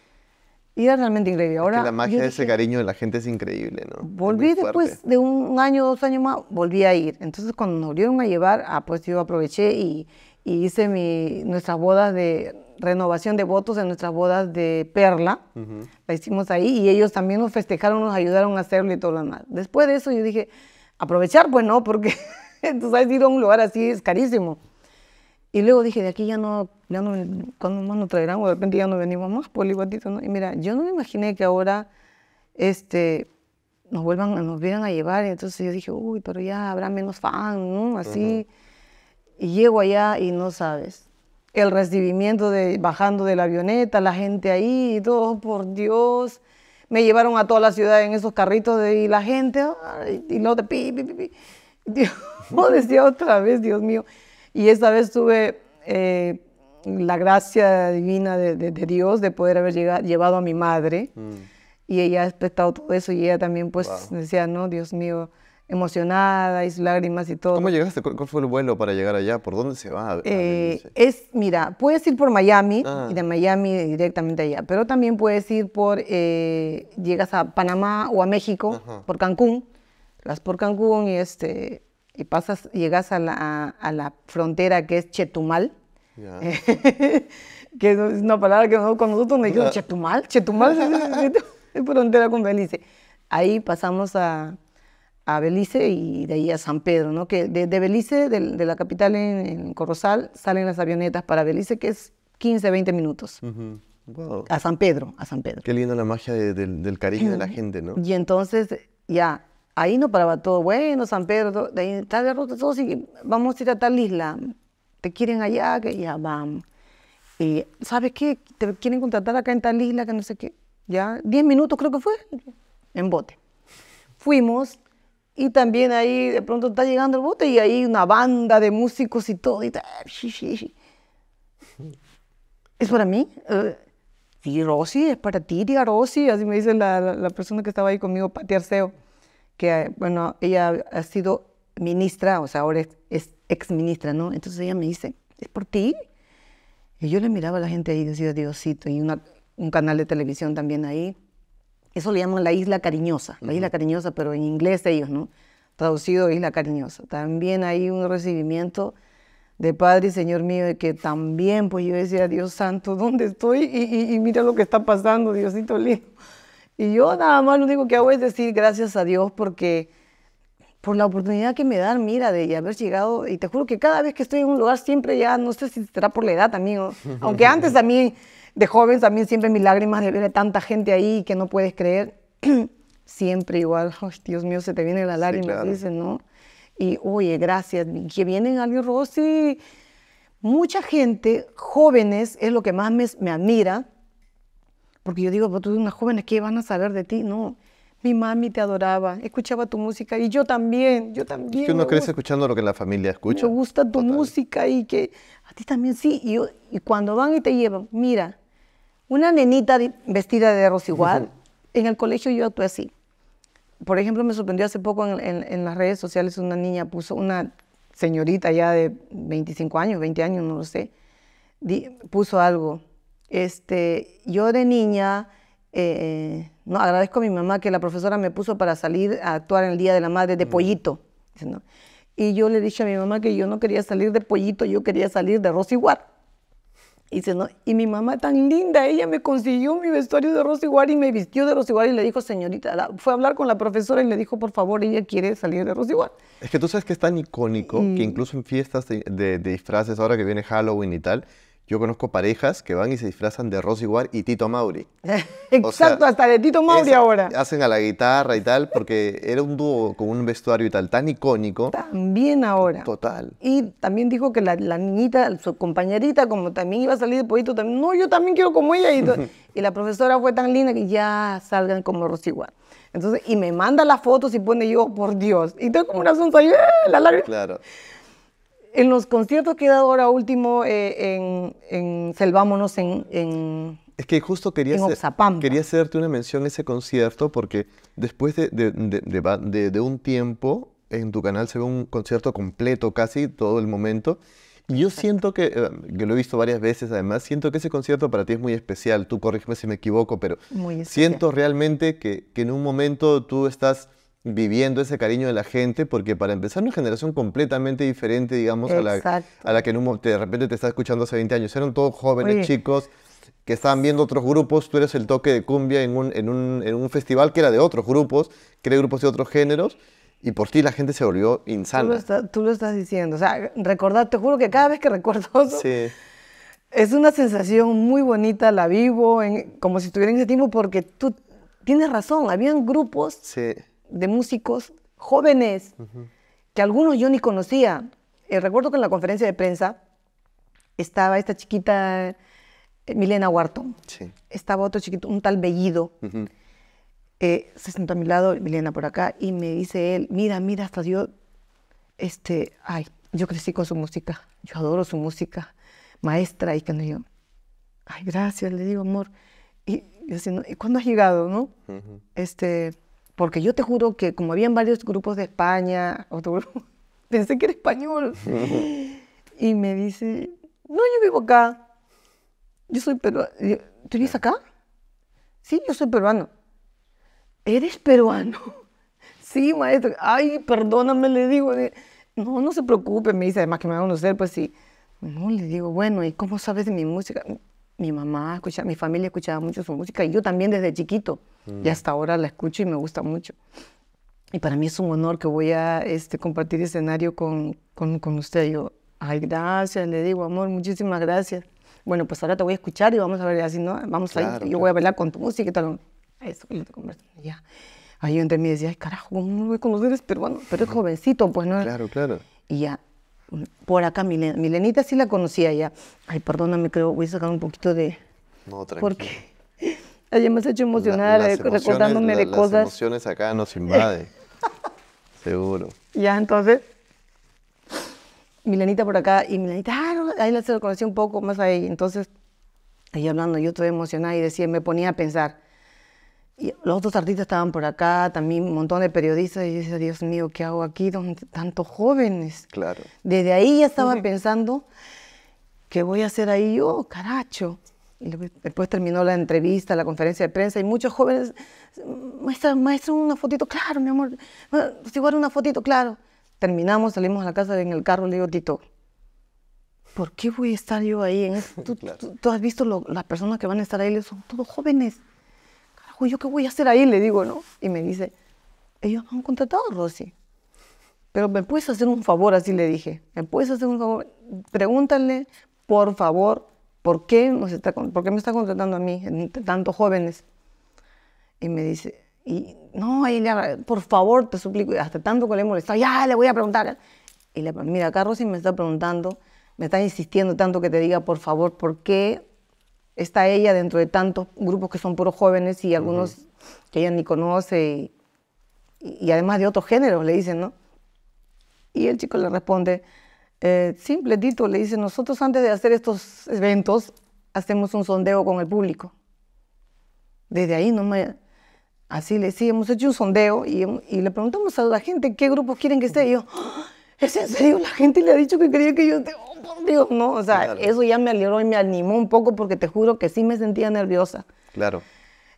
Y era realmente increíble. Ahora, la magia de ese cariño de la gente es increíble, ¿no? Volví después de un año, dos años más, volví a ir. Entonces, cuando nos volvieron a llevar, ah, pues yo aproveché y, y hice mi, nuestras bodas de renovación de votos en nuestras bodas de Perla. La hicimos ahí y ellos también nos festejaron, nos ayudaron a hacerlo y todo lo demás. Después de eso yo dije, aprovechar, pues no, porque entonces sabes, ir a un lugar así es carísimo. Y luego dije, de aquí ya no, ya cuando más nos traerán? O de repente ya no venimos más, por pues, ¿no? Y mira, yo no me imaginé que ahora, este, nos vuelvan, nos vieran a llevar. Y entonces yo dije, uy, pero ya habrá menos fan, ¿no? Así. Y llego allá y no sabes el recibimiento de bajando de la avioneta, la gente ahí, todo, oh, por Dios. Me llevaron a toda la ciudad en esos carritos de, y la gente, y no de pi, pi, pi, Dios, decía otra vez, Dios mío. Y esta vez tuve eh, la gracia divina de, Dios de poder haber llegado, llevado a mi madre. Mm. Y ella ha expectado todo eso y ella también pues decía, no, Dios mío, emocionada, y lágrimas y todo. ¿Cómo llegaste? ¿Cuál fue el vuelo para llegar allá? ¿Por dónde se va? Eh, es, mira, puedes ir por Miami y ah. de Miami directamente allá, pero también puedes ir por, eh, llegas a Panamá o a México, por Cancún, las por Cancún y este, y pasas, llegas a la, a, la frontera que es Chetumal. que es una palabra que nosotros, nosotros nos dijeron ah. Chetumal, Chetumal es frontera con Belice. Ahí pasamos a, a Belice y de ahí a San Pedro, ¿no? Que de, Belice, de, la capital en, Corozal, salen las avionetas para Belice, que es 15, 20 minutos. A San Pedro, a San Pedro. Qué linda la magia del cariño de la gente, ¿no? Y entonces, ya, ahí no paraba todo, bueno, San Pedro, de ahí está derrota, todo, vamos a ir a tal isla, te quieren allá, que ya vamos. Y, ¿sabes qué? Te quieren contratar acá en tal isla, que no sé qué. Ya, 10 minutos creo que fue, en bote. Fuimos, y también ahí de pronto está llegando el bote y hay una banda de músicos y todo. Y ¿Es para mí? ¿Y eh, sí, Rosy, es para ti, diga Rosy. Así me dice la, la, persona que estaba ahí conmigo, Pati Arceo, que, eh, bueno, ella ha sido ministra, o sea, ahora es, ex ministra, ¿no? Entonces ella me dice, ¿es por ti? Y yo le miraba a la gente ahí y decía, Diosito, y un canal de televisión también ahí. Eso le llaman la isla cariñosa, la isla cariñosa, pero en inglés de ellos, ¿no? Traducido isla cariñosa. También hay un recibimiento de Padre y Señor mío, de que también, pues yo decía, Dios santo, ¿dónde estoy? Y, mira lo que está pasando, Diosito lindo. Y yo nada más lo único que hago es decir gracias a Dios porque por la oportunidad que me dan, mira, de haber llegado, y te juro que cada vez que estoy en un lugar siempre ya, no sé si será por la edad también, aunque antes también de joven también siempre mis lágrimas de ver a tanta gente ahí que no puedes creer. siempre igual, Dios mío, se te viene la lágrima, sí, dicen, ¿no? Y oye, gracias, que vienen alguien, Rossi. Mucha gente, jóvenes, es lo que más me, admira, porque yo digo, tú una joven, ¿qué van a saber de ti? No, mi mami te adoraba, escuchaba tu música y yo también, yo también. Es que uno crece escuchando lo que la familia escucha. Me gusta tu música y que a ti también sí. Y, y cuando van y te llevan, mira, una nenita vestida de rosiguar, En el colegio yo actué así. Por ejemplo, me sorprendió hace poco en, las redes sociales una niña puso, una señorita ya de 25 años, 20 años, no lo sé, puso algo. Este, yo de niña, eh, eh, no, agradezco a mi mamá que la profesora me puso para salir a actuar en el Día de la Madre de mm. pollito. Y yo le dije a mi mamá que yo no quería salir de pollito, yo quería salir de rosiguar. Y, no, mi mamá tan linda, ella me consiguió mi vestuario de Ward y me vistió de Ward y le dijo, señorita, fue a hablar con la profesora y le dijo, por favor, ella quiere salir de Ward. Es que tú sabes que es tan icónico que incluso en fiestas de disfraces, ahora que viene Halloween y tal, yo conozco parejas que van y se disfrazan de Rosy Ward y Tito Mauri. Exacto, hasta de Tito Mauri ahora. Hacen a la guitarra y tal, porque era un dúo con un vestuario y tal, tan icónico. También ahora. Total. Y también dijo que la, niñita, su compañerita, como también iba a salir de también, no, yo también quiero como ella. Y, la profesora fue tan linda que ya salgan como Rosy Ward. Entonces, y me manda las fotos y pone yo, por Dios. Y tengo como una sonrisa, ¡eh! La larga. Claro. En los conciertos que he dado ahora último eh, en, en, Selvámonos en, en... es que justo quería, quería hacerte una mención a ese concierto porque después de, un tiempo en tu canal se ve un concierto completo casi todo el momento. Y yo siento que, eh, que lo he visto varias veces además, siento que ese concierto para ti es muy especial, tú corrígeme si me equivoco, pero siento realmente que, que en un momento tú estás viviendo ese cariño de la gente, porque para empezar una generación completamente diferente, digamos, a la, que en un, de repente te está escuchando hace 20 años. Eran todos jóvenes, chicos, que estaban viendo otros grupos. Tú eres el toque de cumbia en un, en un, en un festival que era de otros grupos, que era de grupos de otros géneros. Y por ti la gente se volvió insana. Tú lo, estás diciendo. O sea, recordar, te juro que cada vez que recuerdo es una sensación muy bonita, la vivo, como si estuviera en ese tiempo, porque tú tienes razón, habían grupos sí de músicos jóvenes, que algunos yo ni conocía. Eh, recuerdo que en la conferencia de prensa estaba esta chiquita eh, Milena Wharton, estaba otro chiquito, un tal Bellido. Eh, se sentó a mi lado, Milena por acá, y me dice él, mira, mira, hasta yo, este, ay, yo crecí con su música, yo adoro su música, maestra, y no yo, ay, gracias, le digo, amor, y, y, así, ¿y cuándo has llegado, no? Este, porque yo te juro que como había varios grupos de España, pensé que era español. y me dice, no, yo vivo acá. Yo soy peruano. ¿Tú vives acá? Sí, yo soy peruano. ¿Eres peruano? sí, maestro. Ay, perdóname, le digo. No, no se preocupe, me dice, además que me va a conocer, pues sí. No, le digo, bueno, ¿y cómo sabes de mi música? mi mamá escuchaba, mi familia escuchaba mucho su música y yo también desde chiquito y mm. hasta ahora la escucho y me gusta mucho. Y para mí es un honor que voy a este, compartir escenario con, con, con usted. Yo, ay, gracias, le digo, amor, muchísimas gracias. Bueno, pues ahora te voy a escuchar y vamos a ver, así no, vamos a ir, yo voy a hablar con tu música y tal. Eso te converso, ya. Ahí yo entre mí decía, ay, carajo, ¿cómo no voy a conocer? Este pero bueno, pero es jovencito, pues no. Claro, claro. Y ya, por acá Milenita sí la conocía ya. Ay, perdóname, creo, voy a sacar un poquito de... No, tranquilo. Porque ayer me has hecho emocionada eh, recordándome de cosas. Las emociones acá nos invade seguro. Ya, entonces, Milenita por acá, y Milenita, ah, ahí la se conocí un poco más ahí. Entonces, ahí hablando, yo estoy emocionada y decía, me ponía a pensar, y los otros artistas estaban por acá, también un montón de periodistas, y yo decía, Dios mío, ¿qué hago aquí? donde Tantos jóvenes. Claro. Desde ahí ya estaba pensando, ¿qué voy a hacer ahí yo, oh, caracho? Y después terminó la entrevista, la conferencia de prensa, y muchos jóvenes, maestra, maestra, una fotito, claro, mi amor, pues igual una fotito, claro. Terminamos, salimos a la casa en el carro, le digo, Tito, ¿por qué voy a estar yo ahí? ¿Tú, has visto las personas que van a estar ahí, son todos jóvenes. ¿yo qué voy a hacer ahí? Le digo, ¿no? Y me dice, ellos me han contratado, Rosy. Pero me puedes hacer un favor, así le dije. ¿Me puedes hacer un favor? Pregúntale, por favor, ¿por qué, nos está, por qué me está contratando a mí, entre tantos jóvenes? Y me dice, y no, ahí por favor, te suplico, hasta tanto que le he molestado, ya le voy a preguntar. Y le, mira, acá Rosy me está preguntando, me está insistiendo tanto que te diga, por favor, ¿por qué está ella dentro de tantos grupos que son puros jóvenes y algunos que ella ni conoce y, además de otros géneros, le dicen, ¿no? Y el chico le responde, eh, simple dito le dice, nosotros antes de hacer estos eventos hacemos un sondeo con el público. Desde ahí no me... Así le sí, hemos hecho un sondeo y, le preguntamos a la gente qué grupos quieren que esté. Y yo, ¡Ah! en serio? La gente le ha dicho que creía que yo te... Oh, por Dios, no. O sea, eso ya me alegró y me animó un poco porque te juro que sí me sentía nerviosa. Claro.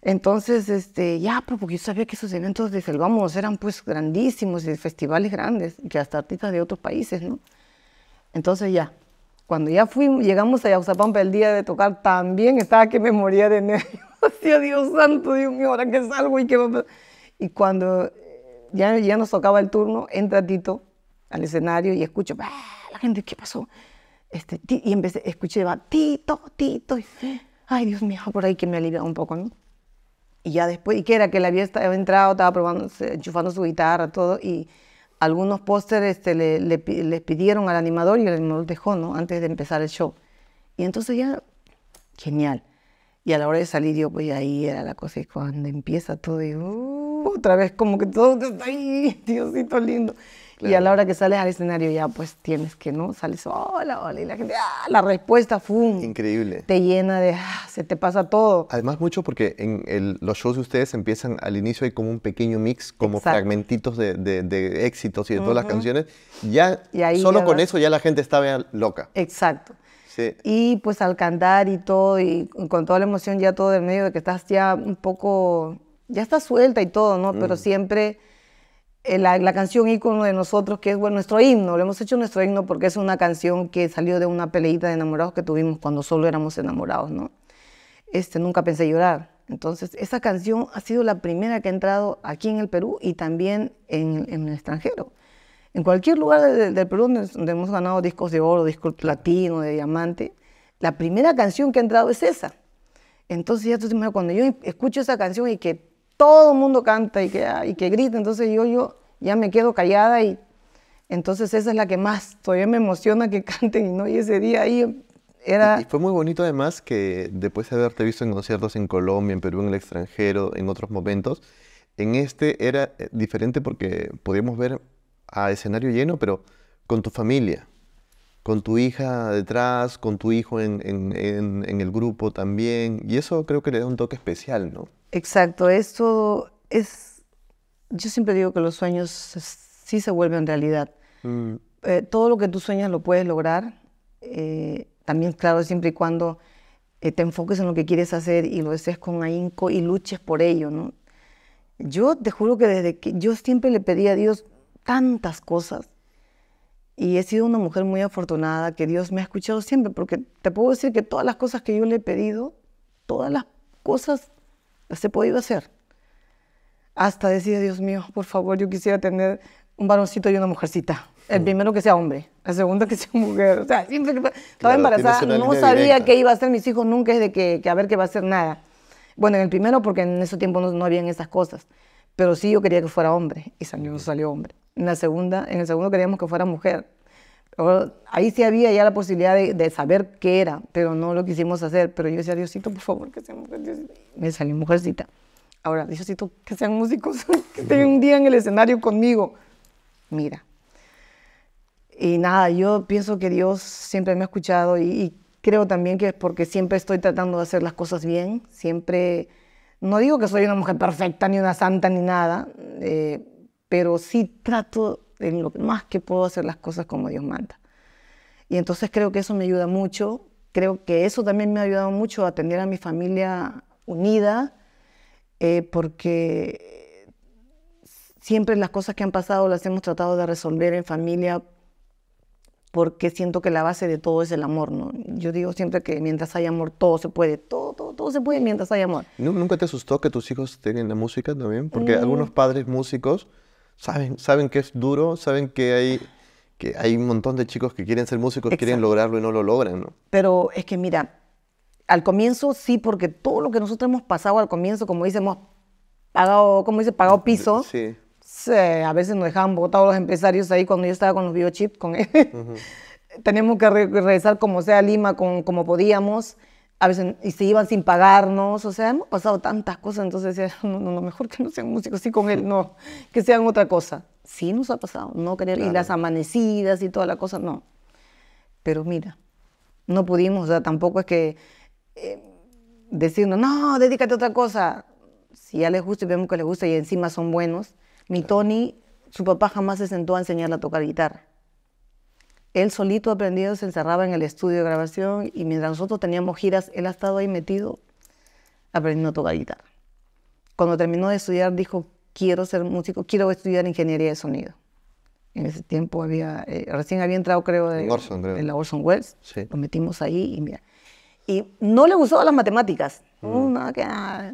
Entonces, este, ya, pero porque yo sabía que esos eventos de Selvamos eran pues grandísimos y festivales grandes, que hasta artistas de otros países, ¿no? Entonces ya, cuando ya fuimos, llegamos a Yauzapampa el día de tocar, también estaba que me moría de nervios. Dios, Dios santo, Dios mío, ahora que salgo y que Y cuando ya, ya nos tocaba el turno, entra Tito al escenario y escucho, la gente, ¿qué pasó? Este, y en vez escuché, va, Tito, Tito, y, ay Dios mío, por ahí que me alivia un poco, ¿no? Y ya después, y que era que le había entrado, estaba probando, enchufando su guitarra, todo, y algunos pósteres este, le, les pidieron al animador y el animador dejó, ¿no? Antes de empezar el show. Y entonces ya, genial. Y a la hora de salir yo, pues ahí era la cosa, y cuando empieza todo, y uh, otra vez como que todo está ahí, Diosito lindo. Y a la hora que sales al escenario ya pues tienes que, ¿no? Sales, hola, hola, y la gente, ah, la respuesta, ¡fum! Increíble. Te llena de, ah, se te pasa todo. Además mucho porque en los shows de ustedes empiezan al inicio hay como un pequeño mix, como fragmentitos de, éxitos y de todas las canciones. Ya, solo con eso ya la gente estaba loca. Exacto. Sí. Y pues al cantar y todo, y con toda la emoción ya todo del medio de que estás ya un poco, ya estás suelta y todo, ¿no? Pero mm. siempre eh, la, canción ícono de nosotros, que es nuestro himno. Lo hemos hecho nuestro himno porque es una canción que salió de una peleita de enamorados que tuvimos cuando solo éramos enamorados, ¿no? Este, nunca pensé llorar. Entonces, esa canción ha sido la primera que ha entrado aquí en el Perú y también en, el extranjero. En cualquier lugar del, Perú donde hemos ganado discos de oro, discos platino, de diamante, la primera canción que ha entrado es esa. Entonces, ya tú te cuando yo escucho esa canción y que todo el mundo canta y que, y que grita, entonces yo, yo ya me quedo callada y entonces esa es la que más todavía me emociona que canten y no, y ese día ahí era... Y, fue muy bonito además que después de haberte visto en conciertos en Colombia, en Perú, en el extranjero, en otros momentos, en este era eh, diferente porque podíamos ver a escenario lleno, pero con tu familia con tu hija detrás, con tu hijo en, el grupo también. Y eso creo que le da un toque especial, ¿no? Exacto, esto es, yo siempre digo que los sueños sí se vuelven realidad. Mm. Eh, todo lo que tú sueñas lo puedes lograr, eh, también claro, siempre y cuando eh, te enfoques en lo que quieres hacer y lo desees con ahínco y luches por ello, ¿no? Yo te juro que desde que yo siempre le pedí a Dios tantas cosas, y he sido una mujer muy afortunada, que Dios me ha escuchado siempre, porque te puedo decir que todas las cosas que yo le he pedido, todas las cosas las he podido hacer. Hasta decía, Dios mío, por favor, yo quisiera tener un varoncito y una mujercita. El mm. primero que sea hombre, la segunda que sea mujer. O sea, siempre que estaba embarazada, no sabía qué iba a hacer mis hijos nunca es de que, a ver qué va a hacer nada. Bueno, en el primero porque en ese tiempo no, no habían esas cosas, pero sí yo quería que fuera hombre y salió, salió hombre. En la segunda, en el segundo queríamos que fuera mujer Ahí sí había ya la posibilidad de, saber qué era, pero no lo quisimos hacer. Pero yo decía, Diosito, por favor, que sea mujeres. Me salió mujercita. Ahora, Diosito, que sean músicos, que estén un día en el escenario conmigo. Mira. Y nada, yo pienso que Dios siempre me ha escuchado y, creo también que es porque siempre estoy tratando de hacer las cosas bien. Siempre, no digo que soy una mujer perfecta, ni una santa, ni nada, eh, pero sí trato en más que puedo hacer las cosas como Dios manda. Y entonces creo que eso me ayuda mucho, creo que eso también me ha ayudado mucho a atender a mi familia unida, eh, porque siempre las cosas que han pasado las hemos tratado de resolver en familia porque siento que la base de todo es el amor, ¿no? Yo digo siempre que mientras hay amor todo se puede, todo, todo, se puede mientras hay amor. ¿Nunca te asustó que tus hijos tengan la música también? Porque algunos padres músicos saben, saben que es duro, saben que hay, que hay un montón de chicos que quieren ser músicos, quieren lograrlo y no lo logran, ¿no? Pero es que mira, al comienzo sí, porque todo lo que nosotros hemos pasado al comienzo, como dice, hemos pagado, como dice, pagado piso. Sí. a veces nos dejaban botados los empresarios ahí cuando yo estaba con los biochips, con Tenemos que regresar como sea a Lima, con, como podíamos a veces y se iban sin pagarnos, o sea, hemos pasado tantas cosas, entonces decía, no, no, mejor que no sean músicos, sí con él, no, que sean otra cosa. Sí nos ha pasado, no querer, ir y las amanecidas y toda la cosa, no. Pero mira, no pudimos, o sea, tampoco es que eh, decirnos, no, dedícate a otra cosa. Si ya les gusta y vemos que les gusta y encima son buenos. Mi Tony, su papá jamás se sentó a enseñarle a tocar guitarra. Él solito aprendido se encerraba en el estudio de grabación y mientras nosotros teníamos giras, él ha estado ahí metido aprendiendo a tocar guitarra. Cuando terminó de estudiar dijo, quiero ser músico, quiero estudiar ingeniería de sonido. En ese tiempo había, eh, recién había entrado creo, de, en, la Orson Welles, sí. lo metimos ahí y mira. Y no le gustaban las matemáticas. Mm. Mm, ah,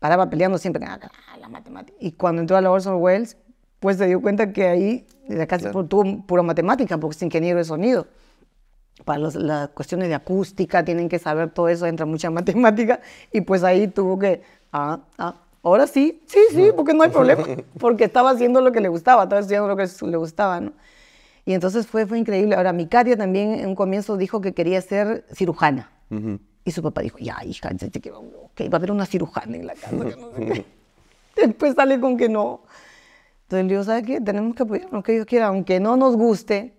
paraba peleando siempre, ah, las matemáticas. Y cuando entró a la Orson Welles, pues se dio cuenta que ahí la casi tuvo pura matemática, porque es ingeniero de sonido. Para las cuestiones de acústica, tienen que saber todo eso, entra mucha matemática, y pues ahí tuvo que, ah, ah, ahora sí, sí, sí, porque no hay problema, porque estaba haciendo lo que le gustaba, estaba haciendo lo que le gustaba, ¿no? Y entonces fue, fue increíble. Ahora, mi también en un comienzo dijo que quería ser cirujana. Y su papá dijo, ya, hija, que va a haber una cirujana en la casa. Después sale con que no, entonces le digo, ¿sabes qué? Tenemos que apoyar lo que ellos quiera, aunque no nos guste,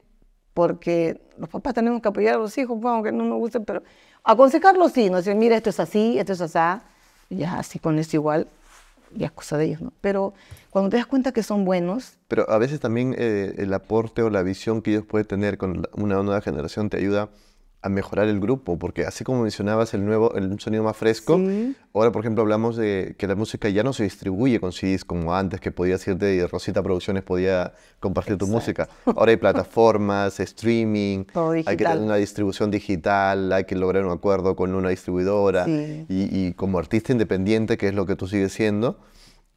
porque los papás tenemos que apoyar a los hijos, pues, aunque no nos guste, pero aconsejarlos sí, no decir, mira, esto es así, esto es así, ya así con esto igual, ya es cosa de ellos, ¿no? Pero cuando te das cuenta que son buenos... Pero a veces también eh, el aporte o la visión que ellos pueden tener con una nueva generación te ayuda a mejorar el grupo, porque así como mencionabas el nuevo, el sonido más fresco, ahora por ejemplo hablamos de que la música ya no se distribuye con CDs como antes, que podías irte y Rosita Producciones podía compartir tu música. Ahora hay plataformas, streaming, hay que tener una distribución digital, hay que lograr un acuerdo con una distribuidora y, y, como artista independiente, que es lo que tú sigues siendo,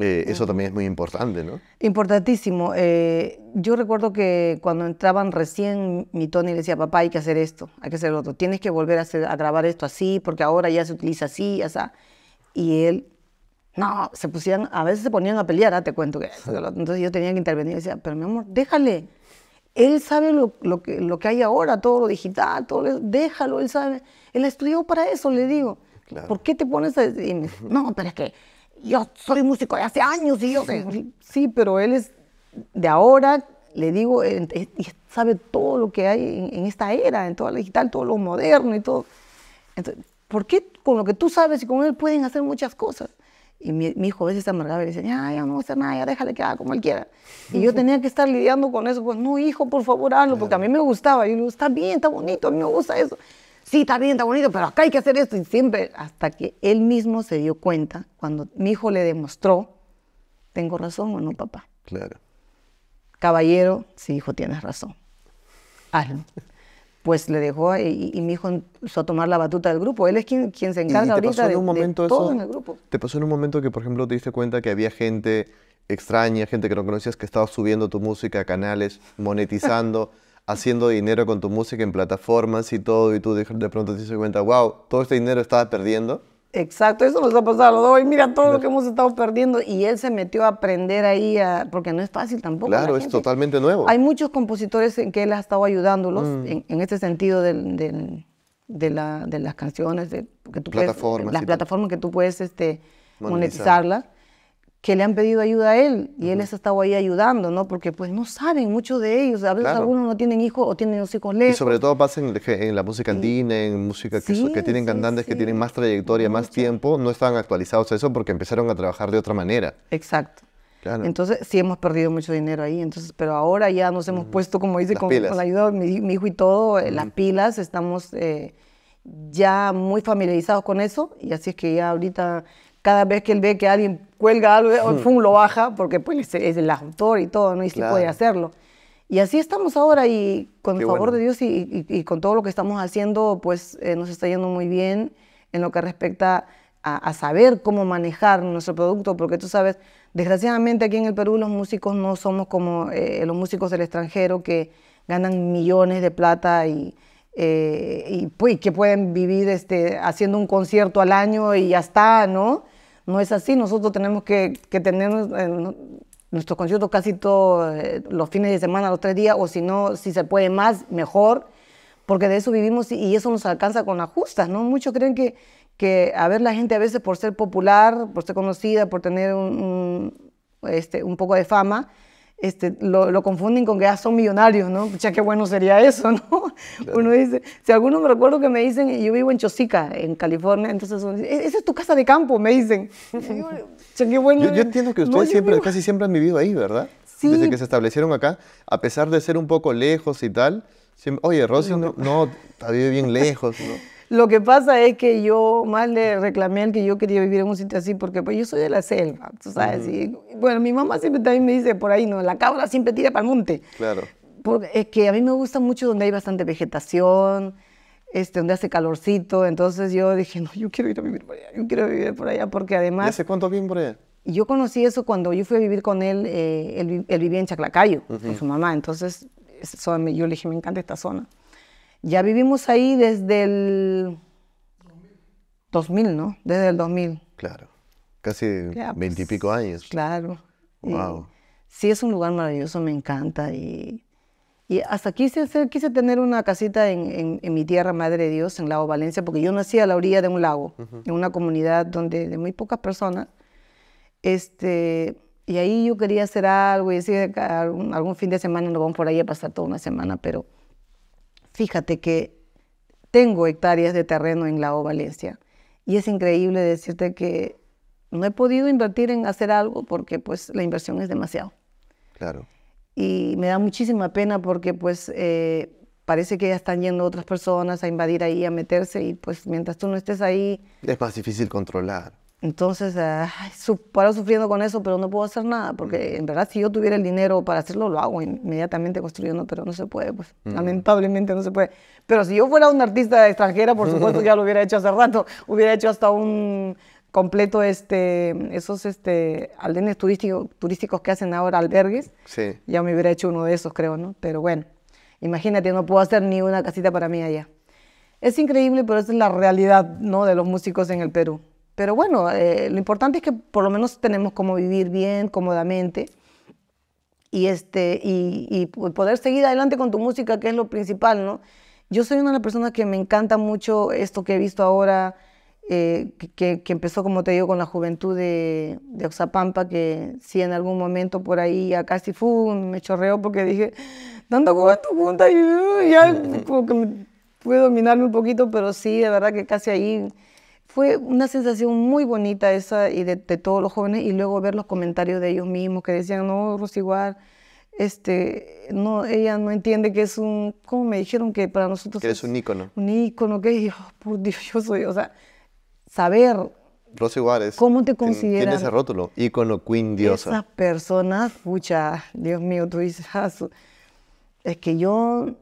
eh, eso también es muy importante, ¿no? Importantísimo. Eh, yo recuerdo que cuando entraban recién, mi Tony le decía, papá, hay que hacer esto, hay que hacer lo otro, tienes que volver a, grabar esto así, porque ahora ya se utiliza así, ya está. Y él, no, se pusían, a veces se ponían a pelear, ah, te cuento que Entonces yo tenía que intervenir y decía, pero mi amor, déjale. Él sabe lo, que, lo que hay ahora, todo lo digital, todo déjalo, él sabe. Él estudió para eso, le digo. ¿Por qué te pones a decir? No, pero es que yo soy músico de hace años y yo Sí, pero él es de ahora, le digo, eh, eh, y sabe todo lo que hay en, esta era, en todo la digital, todo lo moderno y todo. Entonces, ¿por qué con lo que tú sabes y con él pueden hacer muchas cosas? Y mi, hijo a veces se amargaba y le decía, ya, ya no hacer nada, ya déjale que haga como él quiera. Y yo tenía que estar lidiando con eso, pues no, hijo, por favor, hazlo, porque a mí me gustaba. Y está bien, está bonito, a mí me gusta eso sí, está bien, está bonito, pero acá hay que hacer esto. Y siempre, hasta que él mismo se dio cuenta, cuando mi hijo le demostró, ¿tengo razón o no, papá? Claro. Caballero, sí, hijo, tienes razón. Hazlo. Pues le dejó y, mi hijo empezó a tomar la batuta del grupo. Él es quien, quien se encarga ahorita pasó un de, momento todo en el grupo. ¿Te pasó en un momento que, por ejemplo, te diste cuenta que había gente extraña, gente que no conocías, que estaba subiendo tu música a canales, monetizando? haciendo dinero con tu música en plataformas y todo, y tú de, pronto te das cuenta, wow, todo este dinero estaba perdiendo. Exacto, eso nos ha pasado hoy. Mira todo lo que hemos estado perdiendo y él se metió a aprender ahí, a, porque no es fácil tampoco. Claro, es totalmente nuevo. Hay muchos compositores en que él ha estado ayudándolos mm. en, en, este sentido de, las canciones, de, que tú las plataformas que tú puedes este, monetizarlas que le han pedido ayuda a él y él les ha estado ahí ayudando, ¿no? Porque pues no saben, mucho de ellos, a veces algunos no tienen hijos o tienen los hijos lejos. Y sobre todo pasa en, la música andina, en música que, tienen cantantes que tienen más trayectoria, más tiempo, no están actualizados a eso porque empezaron a trabajar de otra manera. Exacto. Claro. Entonces, sí hemos perdido mucho dinero ahí, entonces, pero ahora ya nos hemos puesto, como dice, con, la ayuda de mi, hijo y todo, eh, las pilas, estamos eh, ya muy familiarizados con eso y así es que ya ahorita cada vez que él ve que alguien cuelga algo, eh, el hmm. fun lo baja, porque pues es el autor y todo, ¿no? Y sí puede hacerlo. Y así estamos ahora y con el favor de Dios y, con todo lo que estamos haciendo, pues eh, nos está yendo muy bien en lo que respecta a, saber cómo manejar nuestro producto, porque tú sabes, desgraciadamente aquí en el Perú los músicos no somos como eh, los músicos del extranjero que ganan millones de plata y, y pues, que pueden vivir este, haciendo un concierto al año y ya está, ¿no? No es así, nosotros tenemos que, tener eh, nuestros conciertos casi todos eh, los fines de semana, los tres días, o si no, si se puede más, mejor, porque de eso vivimos y, eso nos alcanza con las justas, ¿no? Muchos creen que, que, a ver, la gente a veces por ser popular, por ser conocida, por tener un, este, un poco de fama, este, lo, confunden con que ya ah, son millonarios, ¿no? sea, qué bueno sería eso, ¿no? Uno dice, si alguno me recuerdo que me dicen, yo vivo en Chosica, en California, entonces e, esa es tu casa de campo, me dicen. Yo, qué bueno. Yo, yo, entiendo que ustedes siempre, casi siempre han vivido ahí, ¿verdad? Sí. Desde que se establecieron acá, a pesar de ser un poco lejos y tal, oye, Rosy, no, vive bien lejos, ¿no? Lo que pasa es que yo más le reclamé al que yo quería vivir en un sitio así, porque pues yo soy de la selva, tú sabes. y, bueno, mi mamá siempre también me dice por ahí, no, la cabra siempre tira para el monte. Claro. Porque es que a mí me gusta mucho donde hay bastante vegetación, este, donde hace calorcito. Entonces yo dije, no, yo quiero ir a vivir por allá, yo quiero vivir por allá, porque además... ¿Y hace cuánto viven por allá? Yo conocí eso cuando yo fui a vivir con él, eh, él, vivía en Chaclacayo, con su mamá. Entonces yo le dije, me encanta esta zona. Ya vivimos ahí desde el 2000, ¿no? Desde el 2000. Claro. Casi pues, veintipico años. Claro. Wow. sí, es un lugar maravilloso, me encanta. Y, hasta quise, quise tener una casita en, mi tierra, Madre de Dios, en Lago Valencia, porque yo nací a la orilla de un lago, en una comunidad donde de muy pocas personas. Este, y ahí yo quería hacer algo y decir, algún, algún fin de semana nos vamos por ahí a pasar toda una semana, pero fíjate que tengo hectáreas de terreno en la Ovalencia Valencia y es increíble decirte que no he podido invertir en hacer algo porque pues la inversión es demasiado. Claro. Y me da muchísima pena porque pues eh, parece que ya están yendo otras personas a invadir ahí, a meterse y pues mientras tú no estés ahí... Es más difícil controlar. Entonces, ah, paro sufriendo con eso, pero no puedo hacer nada, porque en verdad si yo tuviera el dinero para hacerlo, lo hago inmediatamente construyendo, pero no se puede, pues mm. lamentablemente no se puede. Pero si yo fuera una artista extranjera, por supuesto ya lo hubiera hecho hace rato, hubiera hecho hasta un completo este, esos este, aldenes turísticos turísticos que hacen ahora albergues, sí. ya me hubiera hecho uno de esos, creo, ¿no? Pero bueno, imagínate, no puedo hacer ni una casita para mí allá. Es increíble, pero esa es la realidad, ¿no?, de los músicos en el Perú. Pero bueno, eh, lo importante es que por lo menos tenemos como vivir bien, cómodamente, y, este, y, poder seguir adelante con tu música, que es lo principal, ¿no? Yo soy una de las personas que me encanta mucho esto que he visto ahora, eh, que, empezó, como te digo, con la juventud de, Oxapampa, que sí en algún momento por ahí a casi fue, me chorreó porque dije, tanto tu punta, y ya como que pude dominarme un poquito, pero sí, de verdad que casi ahí fue una sensación muy bonita esa y de, todos los jóvenes y luego ver los comentarios de ellos mismos que decían, no, Rosiguar, este, no, ella no entiende que es un, ¿cómo me dijeron que para nosotros es un ícono? Un ícono, que yo, por Dios, yo soy, o sea, saber. Rosy es... ¿Cómo te consideras? Tiene ese rótulo, ícono queen diosa. Esas personas, pucha, Dios mío, tú dices, ah, es que yo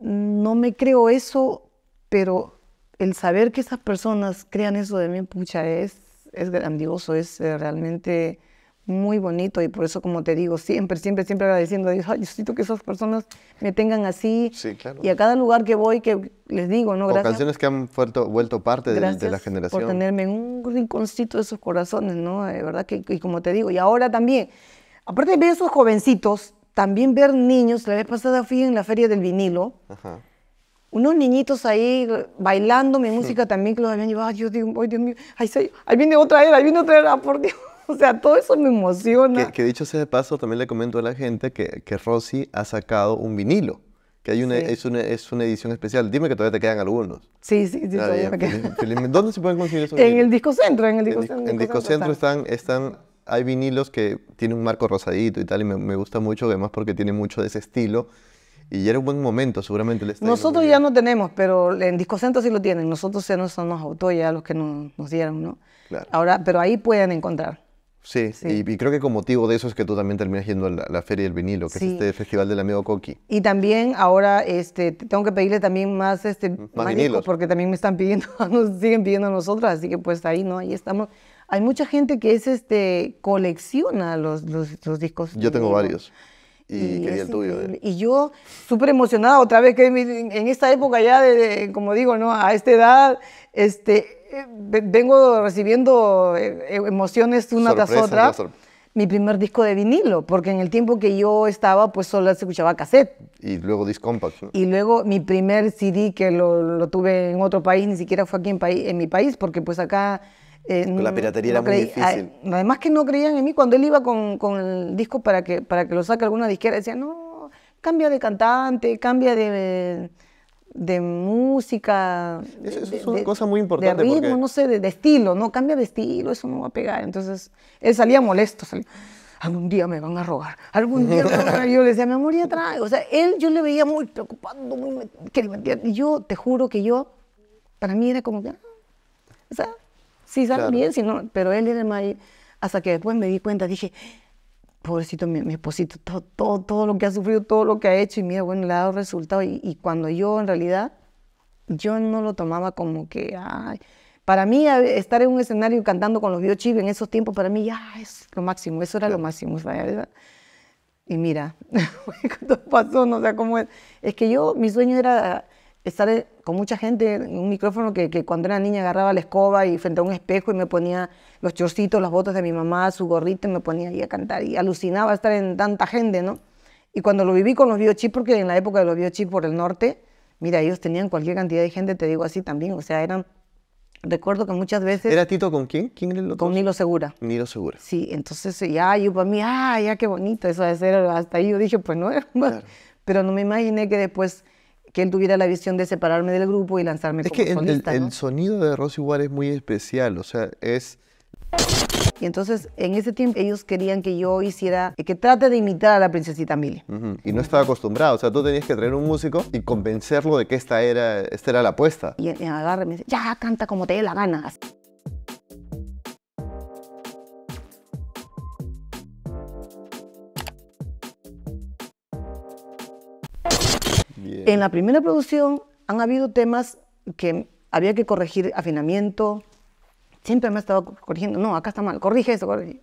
no me creo eso, pero el saber que esas personas crean eso de mí, pucha, es, es grandioso, es eh, realmente muy bonito y por eso, como te digo, siempre, siempre, siempre agradeciendo a Dios, ay, necesito que esas personas me tengan así. Sí, claro. Y a cada lugar que voy, que les digo, ¿no? Gracias. O canciones que han vuelto parte de, la generación. por tenerme en un rinconcito de sus corazones, ¿no? De verdad que, y como te digo, y ahora también, aparte de ver esos jovencitos, también ver niños, la vez pasada fui en la feria del vinilo. Ajá unos niñitos ahí bailando mi música también que los habían llevado. Ay, Dios, ay Dios mío, ahí, viene otra era, ahí viene otra era, por Dios. O sea, todo eso me emociona. Que, dicho sea de paso, también le comento a la gente que, que Rosy ha sacado un vinilo. Que hay una, es, una, es, una, edición especial. Dime que todavía te quedan algunos. Sí, sí, sí. Ah, todavía me quedan. ¿Dónde se pueden conseguir esos? en el Disco Centro. En el Disco, Centro, en disco centro están, están hay vinilos que tienen un marco rosadito y tal, y me, me gusta mucho, además porque tiene mucho de ese estilo y ya era un buen momento, seguramente. Nosotros ya no tenemos, pero en Discocentro sí lo tienen. Nosotros se nos, somos autores, ya los que nos, nos dieron, ¿no? Claro. Ahora, pero ahí pueden encontrar. Sí, sí. Y, creo que con motivo de eso es que tú también terminas yendo a la, Feria del Vinilo, que es este festival del amigo Coqui. Y también ahora este, tengo que pedirle también más, este, vinilos. porque también me están pidiendo, nos siguen pidiendo a nosotros, así que pues ahí, ¿no? Ahí estamos. Hay mucha gente que es, este, colecciona los, los, discos. Yo tengo varios. Y, el tuyo. Eh. Y yo súper emocionada otra vez, que en, esta época ya, de, como digo, ¿no? a esta edad, este, eh, vengo recibiendo eh, emociones una tras otra. Mi primer disco de vinilo, porque en el tiempo que yo estaba, pues solo se escuchaba cassette. Y luego disc compact Y luego mi primer CD que lo, tuve en otro país, ni siquiera fue aquí en, en mi país, porque pues acá eh, con la piratería era muy difícil. Además que no creían en mí. Cuando él iba con, el disco para que, para que lo saque alguna disquera, decía, no, cambia de cantante, cambia de, de música. Eso, es una cosa muy importante. De ritmo, no sé, de, estilo, no, cambia de estilo, eso no va a pegar. Entonces, él salía molesto, algún día me van a rogar, algún día me van a... Yo le decía, mi amor, ya O sea, él yo le veía muy preocupado, muy... Y yo te juro que yo, para mí era como que... Ah, sea, Sí, salió bien, pero él era más... Hasta que después me di cuenta, dije, pobrecito mi, esposito, todo, todo, lo que ha sufrido, todo lo que ha hecho, y mira, bueno, le ha dado resultado. Y, cuando yo, en realidad, yo no lo tomaba como que, ay... Para mí, estar en un escenario cantando con los biochips en esos tiempos, para mí ya es lo máximo, eso era lo máximo. ¿verdad? Y mira, todo pasó, no o sé sea, cómo es. Es que yo, mi sueño era estar eh, con mucha gente, en un micrófono que, cuando era niña agarraba la escoba y frente a un espejo y me ponía los chorcitos, las botas de mi mamá, su gorrito y me ponía ahí a cantar y alucinaba estar en tanta gente, ¿no? Y cuando lo viví con los biochips, porque en la época de los biochips por el norte, mira, ellos tenían cualquier cantidad de gente, te digo así también, o sea, eran... Recuerdo que muchas veces... ¿Era Tito con quién? ¿Quién era el Con Nilo Segura. Nilo Segura. Sí, entonces ya yo para mí, ah, ya qué bonito eso de ser, hasta ahí yo dije, pues no, pero no me imaginé que después que él tuviera la visión de separarme del grupo y lanzarme como el, solista, el, sonido de Rosy Ward es muy especial, o sea, es... Y entonces, en ese tiempo, ellos querían que yo hiciera, que trate de imitar a la princesita Millie. Y no estaba acostumbrado, o sea, tú tenías que traer un músico y convencerlo de que esta era, era la apuesta. Y, y y me dice, ya, canta como te dé la gana. En la primera producción han habido temas que había que corregir afinamiento. Siempre me ha estado corrigiendo, no, acá está mal, corrige eso, corrige.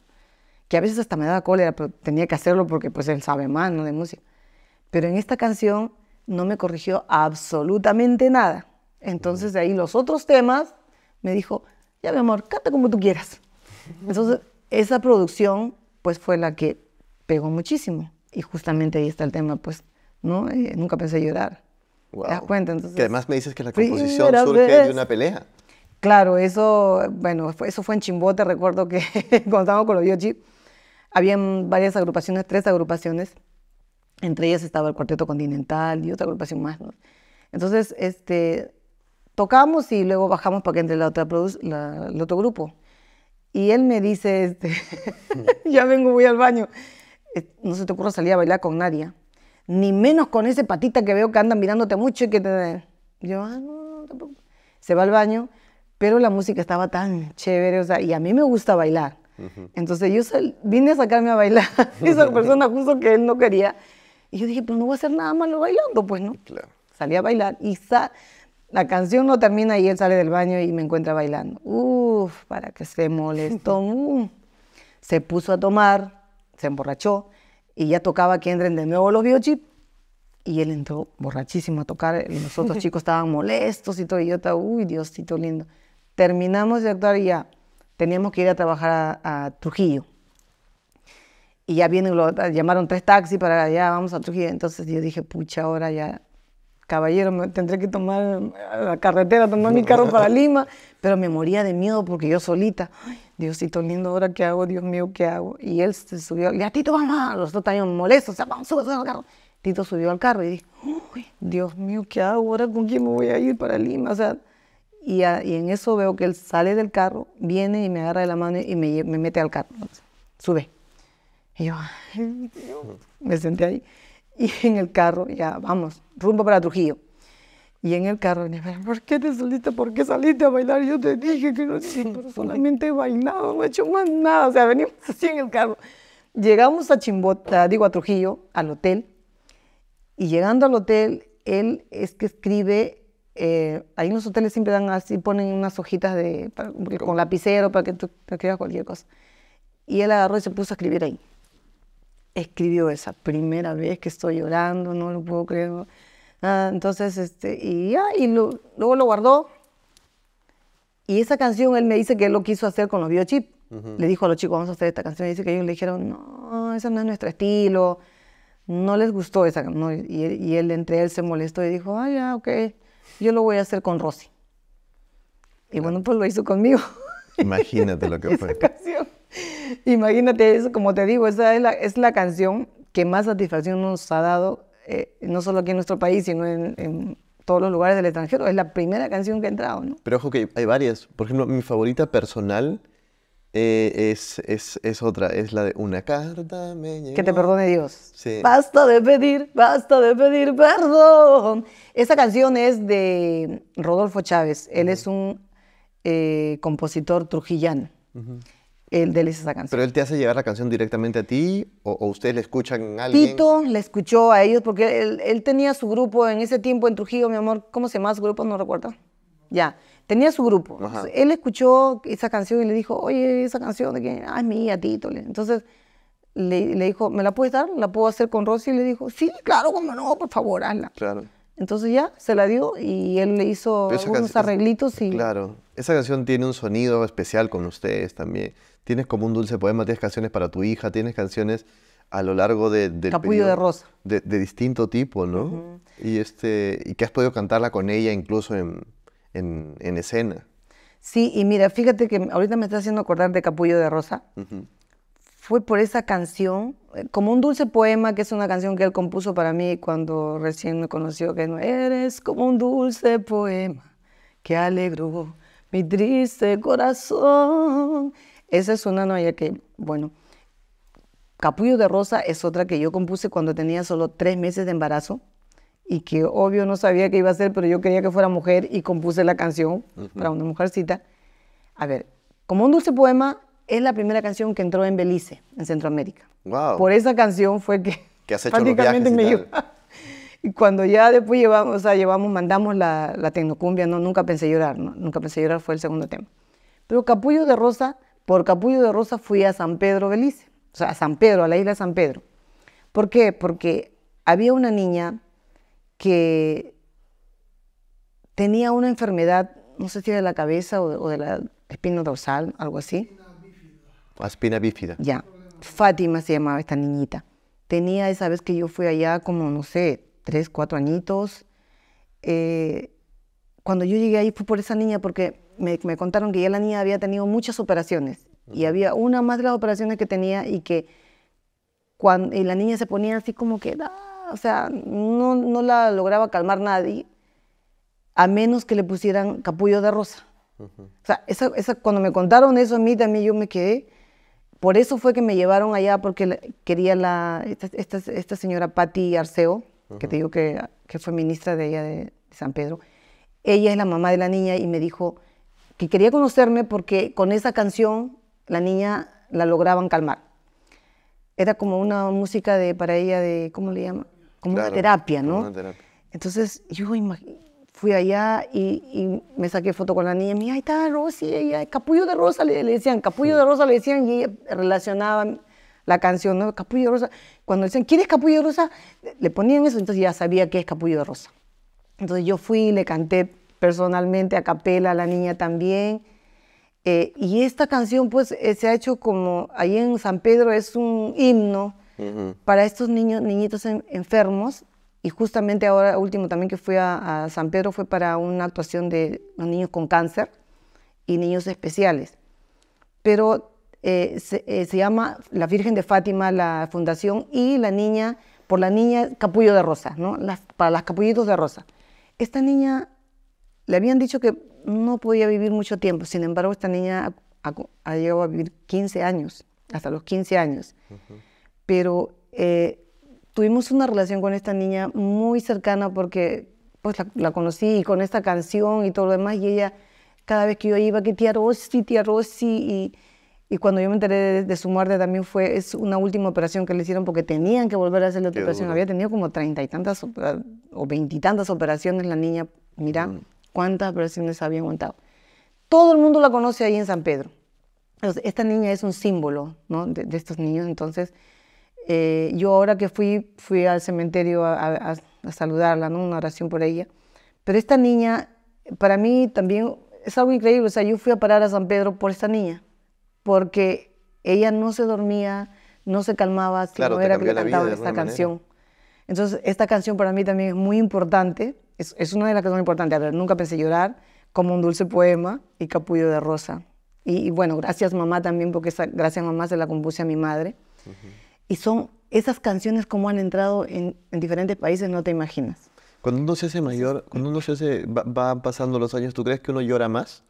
Que a veces hasta me daba cólera, pero tenía que hacerlo porque pues él sabe más, ¿no? De música. Pero en esta canción no me corrigió absolutamente nada. Entonces de ahí los otros temas me dijo, ya mi amor, canta como tú quieras. Entonces esa producción pues fue la que pegó muchísimo. Y justamente ahí está el tema, pues ¿no? nunca pensé llorar. Wow. ¿Te das cuenta? Entonces, que además me dices que la composición surge de una pelea. Claro, eso, bueno, eso fue en Chimbote, recuerdo que cuando estábamos con los Yochi, habían varias agrupaciones, tres agrupaciones, entre ellas estaba el Cuarteto Continental y otra agrupación más, Entonces, este, tocamos y luego bajamos para que entre el otro grupo. Y él me dice, este, ya vengo, voy al baño, eh, no se te ocurra salir a bailar con nadie ni menos con ese patita que veo que andan mirándote mucho y que te... Yo, ah, no, tampoco. Se va al baño, pero la música estaba tan chévere, o sea, y a mí me gusta bailar. Entonces yo vine a sacarme a bailar, esa persona justo que él no quería, y yo dije, pero pues, no voy a hacer nada malo bailando, pues, ¿no? Claro. Salí a bailar y la canción no termina y él sale del baño y me encuentra bailando. Uf, para que se molestó. Mm. se puso a tomar, se emborrachó, y ya tocaba que entren de nuevo los biochips. Y él entró borrachísimo a tocar, y nosotros chicos estaban molestos y todo, y yo estaba, uy, Diosito lindo. Terminamos de actuar y ya teníamos que ir a trabajar a, Trujillo. Y ya vienen, llamaron tres taxis para allá, vamos a Trujillo. Entonces yo dije, pucha, ahora ya caballero, tendré que tomar la carretera, tomar mi carro para Lima, pero me moría de miedo porque yo solita, Diosito lindo, ahora qué hago, Dios mío, qué hago. Y él se subió, ya Tito, vamos, los dos también molestos, vamos, sube, sube al carro. Tito subió al carro y dije, Uy, Dios mío, ¿qué hago? ¿Ahora con quién me voy a ir para Lima? O sea, y, en eso veo que él sale del carro, viene y me agarra de la mano y me, mete al carro. sube. Y yo, me senté ahí. Y en el carro, ya vamos, rumbo para Trujillo. Y en el carro, ¿por qué te saliste? ¿Por qué saliste a bailar? Yo te dije que no, pero solamente he bailado, no he hecho más nada. O sea, venimos así en el carro. Llegamos a Chimbota, digo a Trujillo, al hotel. Y llegando al hotel, él es que escribe, eh, ahí en los hoteles siempre dan así, ponen unas hojitas de, con lapicero para que tú escribas cualquier cosa. Y él agarró y se puso a escribir ahí escribió esa primera vez que estoy llorando, no lo puedo creer. entonces, este, y ya, y lo, luego lo guardó. Y esa canción él me dice que él lo quiso hacer con los biochips, Le dijo a los chicos, vamos a hacer esta canción. Y dice que ellos le dijeron, no, ese no es nuestro estilo. No les gustó esa canción, y, y, él, entre él, se molestó y dijo, ah, ya, ok, yo lo voy a hacer con Rosy. Y bueno, pues lo hizo conmigo. Imagínate lo que fue. Imagínate eso, como te digo, esa es la, es la canción que más satisfacción nos ha dado, eh, no solo aquí en nuestro país, sino en, todos los lugares del extranjero. Es la primera canción que ha entrado, ¿no? Pero ojo que hay varias. Por ejemplo, mi favorita personal eh, es, es, es, otra, es la de Una carta Que te perdone Dios. Sí. Basta de pedir, basta de pedir perdón. Esa canción es de Rodolfo Chávez. Él es un eh, compositor trujillano. Él, de esa canción. ¿Pero él te hace llevar la canción directamente a ti o, ustedes la escuchan a alguien? Tito la escuchó a ellos porque él, tenía su grupo en ese tiempo en Trujillo, mi amor, ¿cómo se llama su grupo? No recuerdo. Ya, tenía su grupo. él escuchó esa canción y le dijo, oye, esa canción de que, Ah, es mía, Tito. Entonces le, dijo, ¿me la puedes dar? ¿La puedo hacer con Rosy? Y le dijo, sí, claro, como no, por favor, hazla. Claro. Entonces ya se la dio y él le hizo unos arreglitos y... Claro. Esa canción tiene un sonido especial con ustedes también. Tienes como un dulce poema, tienes canciones para tu hija, tienes canciones a lo largo de... de Capullo de rosa. De, distinto tipo, ¿no? y, este, y que has podido cantarla con ella incluso en, en, escena. Sí, y mira, fíjate que ahorita me está haciendo acordar de Capullo de Rosa. Fue por esa canción, eh, como un dulce poema, que es una canción que él compuso para mí cuando recién me conoció, que no, eres como un dulce poema que alegro mi triste corazón. Esa es una novia que, bueno, Capullo de Rosa es otra que yo compuse cuando tenía solo tres meses de embarazo y que obvio no sabía qué iba a ser, pero yo quería que fuera mujer y compuse la canción para una mujercita. A ver, como un dulce poema es la primera canción que entró en Belice, en Centroamérica. Por esa canción fue que, que prácticamente y cuando ya después llevamos, o sea, llevamos, mandamos la, tecnocumbia, no, nunca pensé llorar, nunca pensé llorar fue el segundo tema. Pero Capullo de Rosa, por Capullo de Rosa fui a San Pedro Belice, o sea, a San Pedro, a la isla de San Pedro. ¿Por qué? Porque había una niña que tenía una enfermedad, no sé si de la cabeza o de, la espina dorsal, algo así. Espina bífida. Ya. Fátima se llamaba esta niñita. Tenía esa vez que yo fui allá como, no sé, tres, cuatro añitos. Eh, cuando yo llegué ahí fue por esa niña porque me, me contaron que ya la niña había tenido muchas operaciones y había una más de las operaciones que tenía y que cuando, la niña se ponía así como que, o sea, no, no, la lograba calmar nadie a menos que le pusieran capullo de rosa. O sea, esa, esa, cuando me contaron eso a mí también yo me quedé. Por eso fue que me llevaron allá porque quería la, esta, esta, esta señora Patti Arceo, que te digo que, que, fue ministra de ella de San Pedro, ella es la mamá de la niña y me dijo que quería conocerme porque con esa canción la niña la lograban calmar. Era como una música de, para ella de, ¿cómo le llama? Como una terapia, ¿no? Una terapia. Entonces yo fui allá y, y, me saqué foto con la niña. Mira, ahí está Rosy, ella, capullo de rosa le, decían, capullo de rosa le decían y relacionaban la canción, ¿no? Capullo rosa. Cuando dicen, es capullo rosa? Le ponían eso, entonces ya sabía que es capullo rosa. Entonces yo fui, y le canté personalmente a capela a la niña también. Eh, y esta canción pues eh, se ha hecho como, ahí en San Pedro es un himno para estos niños, niñitos enfermos. Y justamente ahora último también que fui a, a, San Pedro fue para una actuación de los niños con cáncer y niños especiales. Pero eh, eh, se, llama La Virgen de Fátima, la fundación, y la niña, por la niña Capullo de Rosa, ¿no? para las Capullitos de Rosa. Esta niña le habían dicho que no podía vivir mucho tiempo, sin embargo, esta niña ha, llegado a vivir 15 años, hasta los 15 años. Pero eh, tuvimos una relación con esta niña muy cercana porque pues la, conocí con esta canción y todo lo demás, y ella, cada vez que yo iba, que tía Rosy, tía Rosy, y y cuando yo me enteré de, su muerte también fue, es una última operación que le hicieron porque tenían que volver a hacer la otra operación. Había tenido como treinta y tantas o veintitantas operaciones la niña. Mira cuántas operaciones había aguantado. Todo el mundo la conoce ahí en San Pedro. Entonces, esta niña es un símbolo de, estos niños. Entonces, eh, yo ahora que fui, fui al cementerio a, a saludarla, ¿no? una oración por ella. Pero esta niña, para mí también es algo increíble. O sea, yo fui a parar a San Pedro por esta niña porque ella no se dormía, no se calmaba si no era que le esta canción. Entonces, esta canción para mí también es muy importante, es, una de las que son importantes. nunca pensé llorar, como un dulce poema y capullo de rosa. Y, bueno, gracias mamá también, porque esa, gracias mamá se la compuse a mi madre. Y son esas canciones como han entrado en, diferentes países, no te imaginas. Cuando uno se hace mayor, cuando uno se hace, va, pasando los años, ¿tú crees que uno llora más?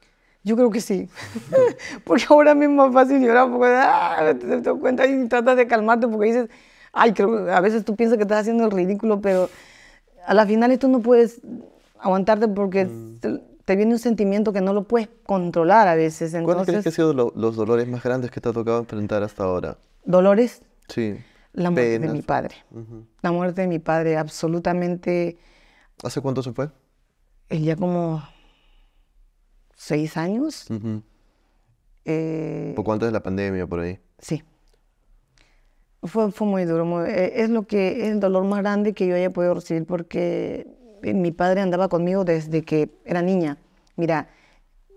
Yo creo que sí, porque ahora mismo es fácil llorar porque ah, te, das cuenta y tratas de calmarte porque dices, ay, creo, a veces tú piensas que estás haciendo el ridículo, pero a la final esto no puedes aguantarte porque mm. te, viene un sentimiento que no lo puedes controlar a veces. ¿Cuáles crees que han sido los dolores más grandes que te ha tocado enfrentar hasta ahora? ¿Dolores? Sí. La muerte de mi padre. La muerte de mi padre, absolutamente. ¿Hace cuánto se fue? Él ya como seis años. ¿Por cuánto es la pandemia, por ahí. Sí. Fue, muy duro. Eh, es lo que es el dolor más grande que yo haya podido recibir porque eh, mi padre andaba conmigo desde que era niña. Mira,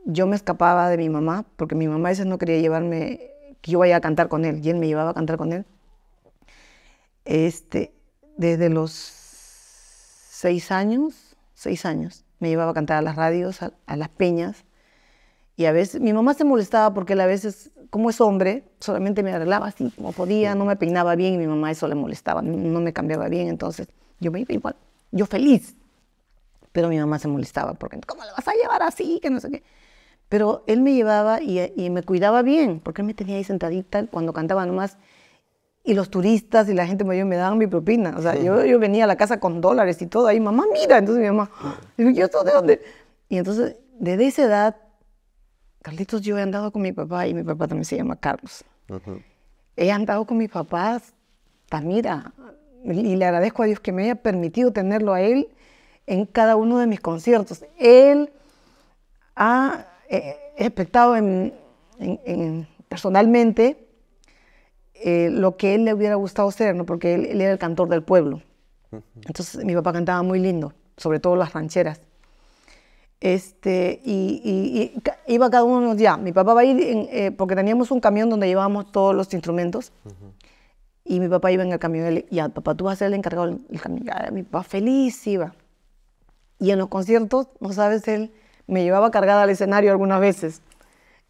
yo me escapaba de mi mamá porque mi mamá a veces no quería llevarme, que yo vaya a cantar con él y él me llevaba a cantar con él. Este, desde los seis años, seis años, me llevaba a cantar a las radios, a las peñas. Y a veces mi mamá se molestaba porque él a veces, como es hombre, solamente me arreglaba así como podía, no me peinaba bien y mi mamá eso le molestaba, no me cambiaba bien, entonces yo me iba igual, yo feliz. Pero mi mamá se molestaba porque, ¿cómo la vas a llevar así? Que no sé qué. Pero él me llevaba y, me cuidaba bien, porque él me tenía ahí sentadita cuando cantaba nomás. Y los turistas y la gente me daban mi propina. O sea, yo, yo, venía a la casa con dólares y todo ahí, mamá, mira. Entonces mi mamá, ¿yo soy de dónde? Y entonces, desde esa edad Carlitos, yo he andado con mi papá y mi papá también se llama Carlos. He andado con mi papá Tamira, y le agradezco a Dios que me haya permitido tenerlo a él en cada uno de mis conciertos. Él ha espectado eh, en, personalmente eh, lo que él le hubiera gustado ser, ¿no? porque él era el cantor del pueblo. Entonces mi papá cantaba muy lindo, sobre todo las rancheras. Este, y, iba cada uno ya. Mi papá va a ir, eh, porque teníamos un camión donde llevábamos todos los instrumentos. Y mi papá iba en el camión. Y al papá, tú vas a ser el encargado del camión. mi papá feliz iba. Y en los conciertos, no sabes, él me llevaba cargada al escenario algunas veces.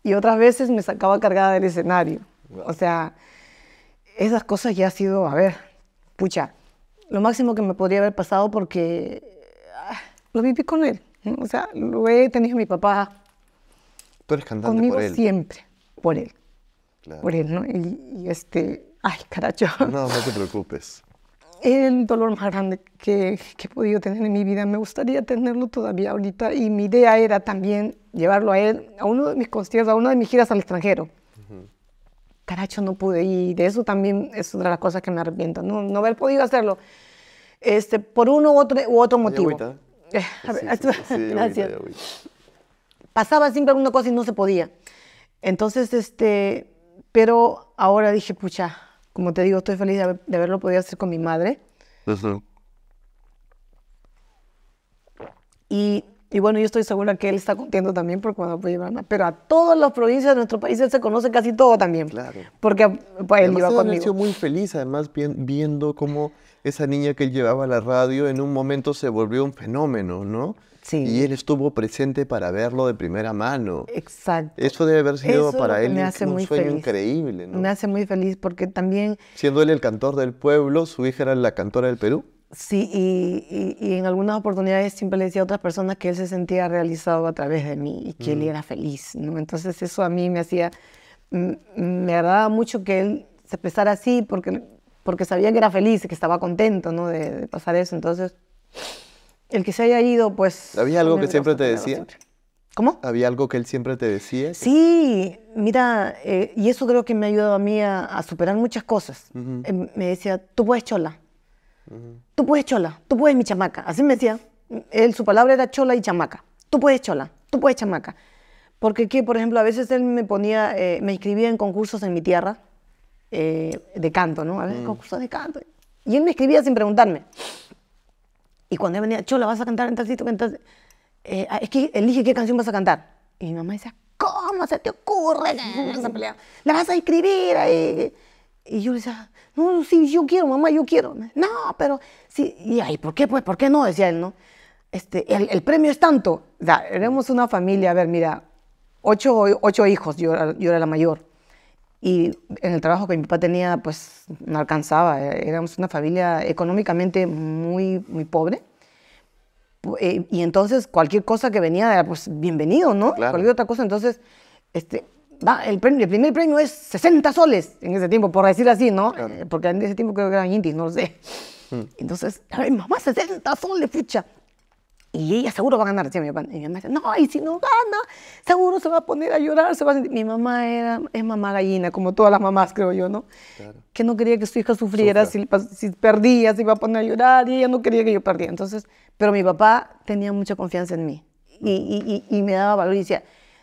Y otras veces me sacaba cargada del escenario. O sea, esas cosas ya ha sido, a ver, pucha, lo máximo que me podría haber pasado porque ah, lo viví con él. O sea, lo he tenido mi papá. Tú eres cantante conmigo siempre, por él. Por él, ¿no? Y, este, ay, caracho. No, no te preocupes. El dolor más grande que, he podido tener en mi vida, me gustaría tenerlo todavía ahorita. Y mi idea era también llevarlo a él, a uno de mis conciertos, a una de mis giras al extranjero. Caracho, no pude. Y de eso también es otra de las cosas que me arrepiento, no, haber podido hacerlo. Este, por uno u otro, u otro motivo. Eh, gracias. Pasaba siempre alguna cosa y no se podía. Entonces, este, pero ahora dije, pucha, como te digo, estoy feliz de, haberlo podido hacer con mi madre. Y y bueno, yo estoy segura que él está contento también porque cuando puede llevar Pero a todas las provincias de nuestro país él se conoce casi todo también. Claro. Porque pues, él iba conmigo. sido muy feliz, además, viendo cómo esa niña que él llevaba a la radio en un momento se volvió un fenómeno, ¿no? Sí. Y él estuvo presente para verlo de primera mano. Exacto. Eso debe haber sido para él un sueño increíble, ¿no? Me hace muy feliz porque también... Siendo él el cantor del pueblo, su hija era la cantora del Perú. Sí, y, y, en algunas oportunidades siempre le decía a otras personas que él se sentía realizado a través de mí y que él mm. era feliz, ¿no? Entonces eso a mí me hacía, me agradaba mucho que él se expresara así porque, porque sabía que era feliz, que estaba contento, ¿no? De, pasar eso, entonces el que se haya ido, pues... ¿Había algo que siempre te decía? ¿Cómo? ¿Había algo que él siempre te decía? Sí, mira, eh, y eso creo que me ha ayudado a mí a, superar muchas cosas. Em, me decía, tú puedes chola. Tú puedes chola, tú puedes mi chamaca. Así me decía. Él, su palabra era chola y chamaca. Tú puedes chola, tú puedes chamaca. Porque, que por ejemplo, a veces él me ponía, eh, me escribía en concursos en mi tierra eh, de canto, ¿no? A veces mm. concursos de canto. Y él me escribía sin preguntarme. Y cuando él venía, Chola, vas a cantar en tal sitio, eh, ah, es que elige qué canción vas a cantar. Y mi mamá decía, ¿cómo se te ocurre Esa vas mm. La vas a escribir ahí. Y yo le decía, no, sí, yo quiero, mamá, yo quiero. No, pero sí, y ahí, ¿por qué? Pues, ¿por qué no? Decía él, ¿no? Este, el, premio es tanto. O éramos una familia, a ver, mira, ocho, hijos, yo, era la mayor. Y en el trabajo que mi papá tenía, pues no alcanzaba. Éramos una familia económicamente muy, muy pobre. Eh, y entonces cualquier cosa que venía era pues bienvenido, ¿no? Claro. Cualquier otra cosa. Entonces, este, el, premio, el, primer premio es 60 soles en ese tiempo, por decir así, ¿no? Eh, porque en ese tiempo creo que eran indies, no lo sé. Hmm. Entonces, mi mamá, 60 soles, fucha. Y ella seguro va a ganar, decía mi papá. Y mi mamá dice, no, y si no gana, seguro se va a poner a llorar, se va a Mi mamá era, es mamá gallina, como todas las mamás, creo yo, ¿no? Que no quería que su hija sufriera, si, si, perdía, se iba a poner a llorar, y ella no quería que yo perdiera. Entonces, pero mi papá tenía mucha confianza en mí. Y, y, y, y me daba valor y decía,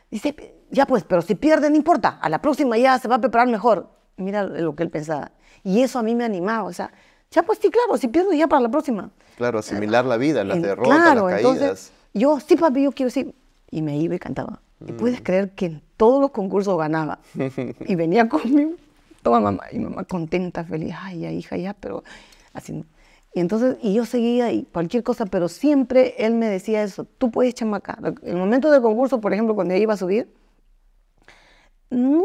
dice, ya pues, pero si pierde, no importa, a la próxima ya se va a preparar mejor. Mira lo que él pensaba. Y eso a mí me animaba, o sea, ya pues sí, claro, si pierdo ya para la próxima. Claro, asimilar la vida, las derrotas, las caídas. yo, sí papi, yo quiero sí. Y me iba y cantaba. Y mm. puedes creer que en todos los concursos ganaba. y venía conmigo, Toda mamá, y mamá contenta, feliz, ay, ya hija, ya, pero así. Y entonces, y yo seguía y cualquier cosa, pero siempre él me decía eso, tú puedes chamacar. el momento del concurso, por ejemplo, cuando yo iba a subir, no,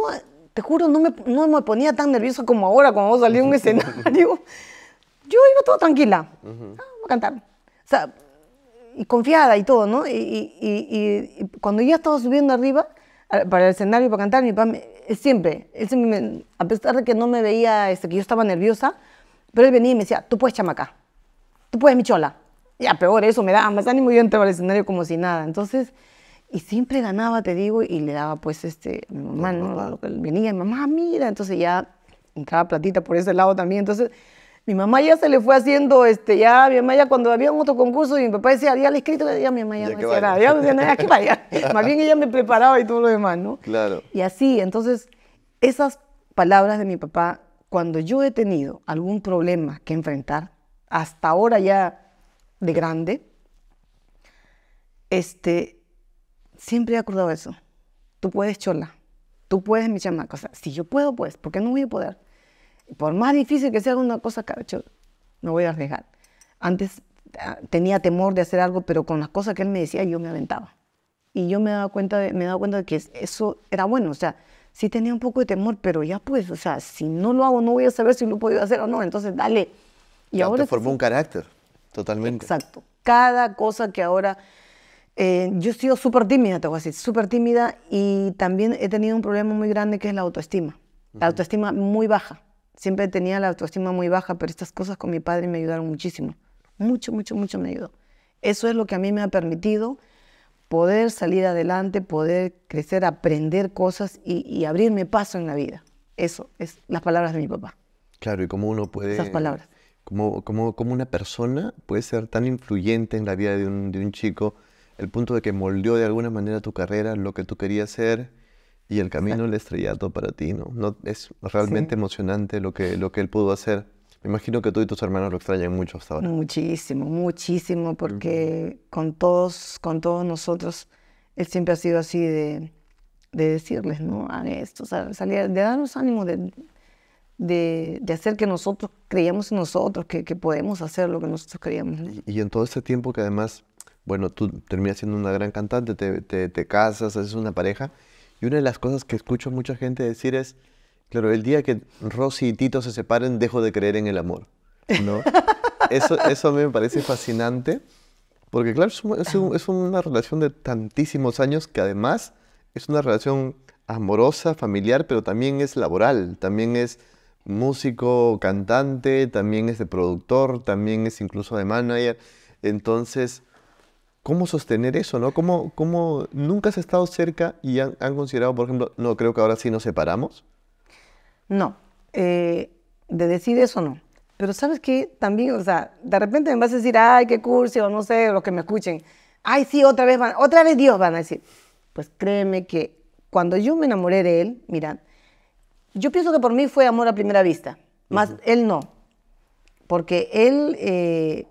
te juro, no me, no me ponía tan nerviosa como ahora cuando salí a un escenario. Yo iba todo tranquila, ah, a cantar. O sea, y confiada y todo, ¿no? Y, y, y, cuando ya estaba subiendo arriba para el escenario para cantar, mi papá me, siempre, a pesar de que no me veía, este, que yo estaba nerviosa, pero él venía y me decía, tú puedes chamaca, tú puedes michola. chola. Ya, peor, eso me da más ánimo, yo entraba al escenario como si nada. Entonces, y siempre ganaba, te digo, y le daba pues este, a mi mamá, ¿no? Lo que venía, mamá, mira, entonces ya entraba platita por ese lado también. Entonces, mi mamá ya se le fue haciendo, este, ya, mi mamá ya cuando había un otro concurso y mi papá decía, ya le he escrito, ya mi mamá ya, ya no ya no decía, que vaya. Más bien ella me preparaba y todo lo demás, ¿no? Claro. Y así, entonces, esas palabras de mi papá, cuando yo he tenido algún problema que enfrentar, hasta ahora ya de grande, este, Siempre he acordado eso. Tú puedes, chola. Tú puedes, mi chamaco. O sea, si yo puedo, pues, ¿por qué no voy a poder? Por más difícil que sea una cosa, cacho, no voy a arriesgar. Antes ah, tenía temor de hacer algo, pero con las cosas que él me decía, yo me aventaba. Y yo me daba cuenta de, me daba cuenta de que eso era bueno. O sea, sí tenía un poco de temor, pero ya pues, o sea, si no lo hago, no voy a saber si lo he podido hacer o no. Entonces, dale. Y ahora te formó un carácter, totalmente. Exacto. Cada cosa que ahora eh, yo he sido súper tímida, te voy a decir, súper tímida y también he tenido un problema muy grande que es la autoestima. La autoestima muy baja. Siempre tenía la autoestima muy baja, pero estas cosas con mi padre me ayudaron muchísimo. Mucho, mucho, mucho me ayudó. Eso es lo que a mí me ha permitido poder salir adelante, poder crecer, aprender cosas y, abrirme paso en la vida. Eso es las palabras de mi papá. Claro, y cómo uno puede... Esas palabras. Cómo, cómo, cómo una persona puede ser tan influyente en la vida de un, de un chico el punto de que moldeó de alguna manera tu carrera, lo que tú querías ser y el camino le todo para ti, ¿no? no es realmente emocionante lo que, lo que él pudo hacer. Me imagino que tú y tus hermanos lo extrañan mucho hasta ahora. Muchísimo, muchísimo, porque con, todos, con todos nosotros él siempre ha sido así de, de decirles, ¿no? A esto, de darnos ánimo, de, de, de, hacer que nosotros creíamos en nosotros, que, que podemos hacer lo que nosotros creíamos. Y, y en todo este tiempo que además bueno, tú terminas siendo una gran cantante, te, te, casas, haces una pareja. Y una de las cosas que escucho mucha gente decir es, claro, el día que Rosy y Tito se separen, dejo de creer en el amor. ¿no? eso, eso me parece fascinante, porque claro, es, es, una relación de tantísimos años que además es una relación amorosa, familiar, pero también es laboral, también es músico, cantante, también es de productor, también es incluso de manager. Entonces, cómo sostener eso, ¿no? ¿Cómo, cómo nunca has estado cerca y han, considerado, por ejemplo, no, creo que ahora sí nos separamos? No, eh, de decir eso no. Pero sabes que también, o sea, de repente me vas a decir, ay, qué cursi, o no sé, los que me escuchen, ay, sí, otra vez van, otra vez Dios van a decir. Pues créeme que cuando yo me enamoré de él, mirad, yo pienso que por mí fue amor a primera vista, más él no, porque él eh,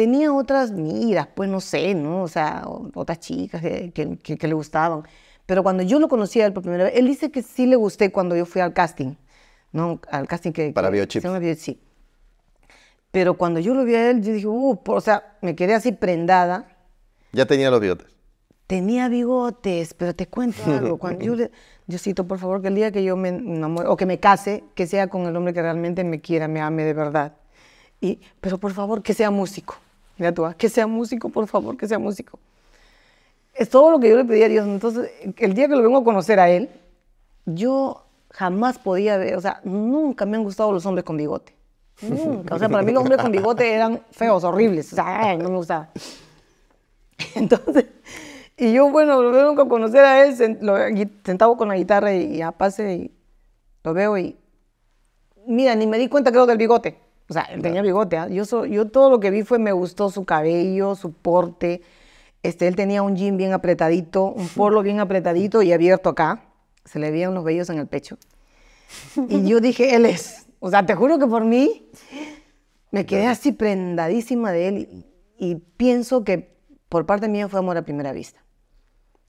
tenía otras miras, pues no sé, ¿no? O sea, otras chicas que, le gustaban. Pero cuando yo lo a él por primera vez, él dice que sí le gusté cuando yo fui al casting, ¿no? Al casting que... Para Biochip. Sí. Pero cuando yo lo vi a él, yo dije, uh, o sea, me quedé así prendada. Ya tenía los bigotes. Tenía bigotes, pero te cuento algo. Cuando yo le, Diosito, por favor, que el día que yo me enamore o que me case, que sea con el hombre que realmente me quiera, me ame de verdad. Y, pero por favor, que sea músico. Mira tú, ah, que sea músico, por favor, que sea músico. Es todo lo que yo le pedía a Dios. Entonces, el día que lo vengo a conocer a él, yo jamás podía ver, o sea, nunca me han gustado los hombres con bigote. Nunca. O sea, para mí los hombres con bigote eran feos, horribles. O sea, no me gustaba. Entonces, y yo, bueno, lo vengo a conocer a él, sentado con la guitarra y a pase, y lo veo y. Mira, ni me di cuenta, creo, del bigote. O sea, él tenía bigote. ¿ah? Yo, yo todo lo que vi fue, me gustó su cabello, su porte. Este, él tenía un jean bien apretadito, un polo bien apretadito y abierto acá. Se le veían unos vellos en el pecho. Y yo dije, él es. O sea, te juro que por mí me quedé así prendadísima de él y, pienso que por parte mía fue amor a primera vista.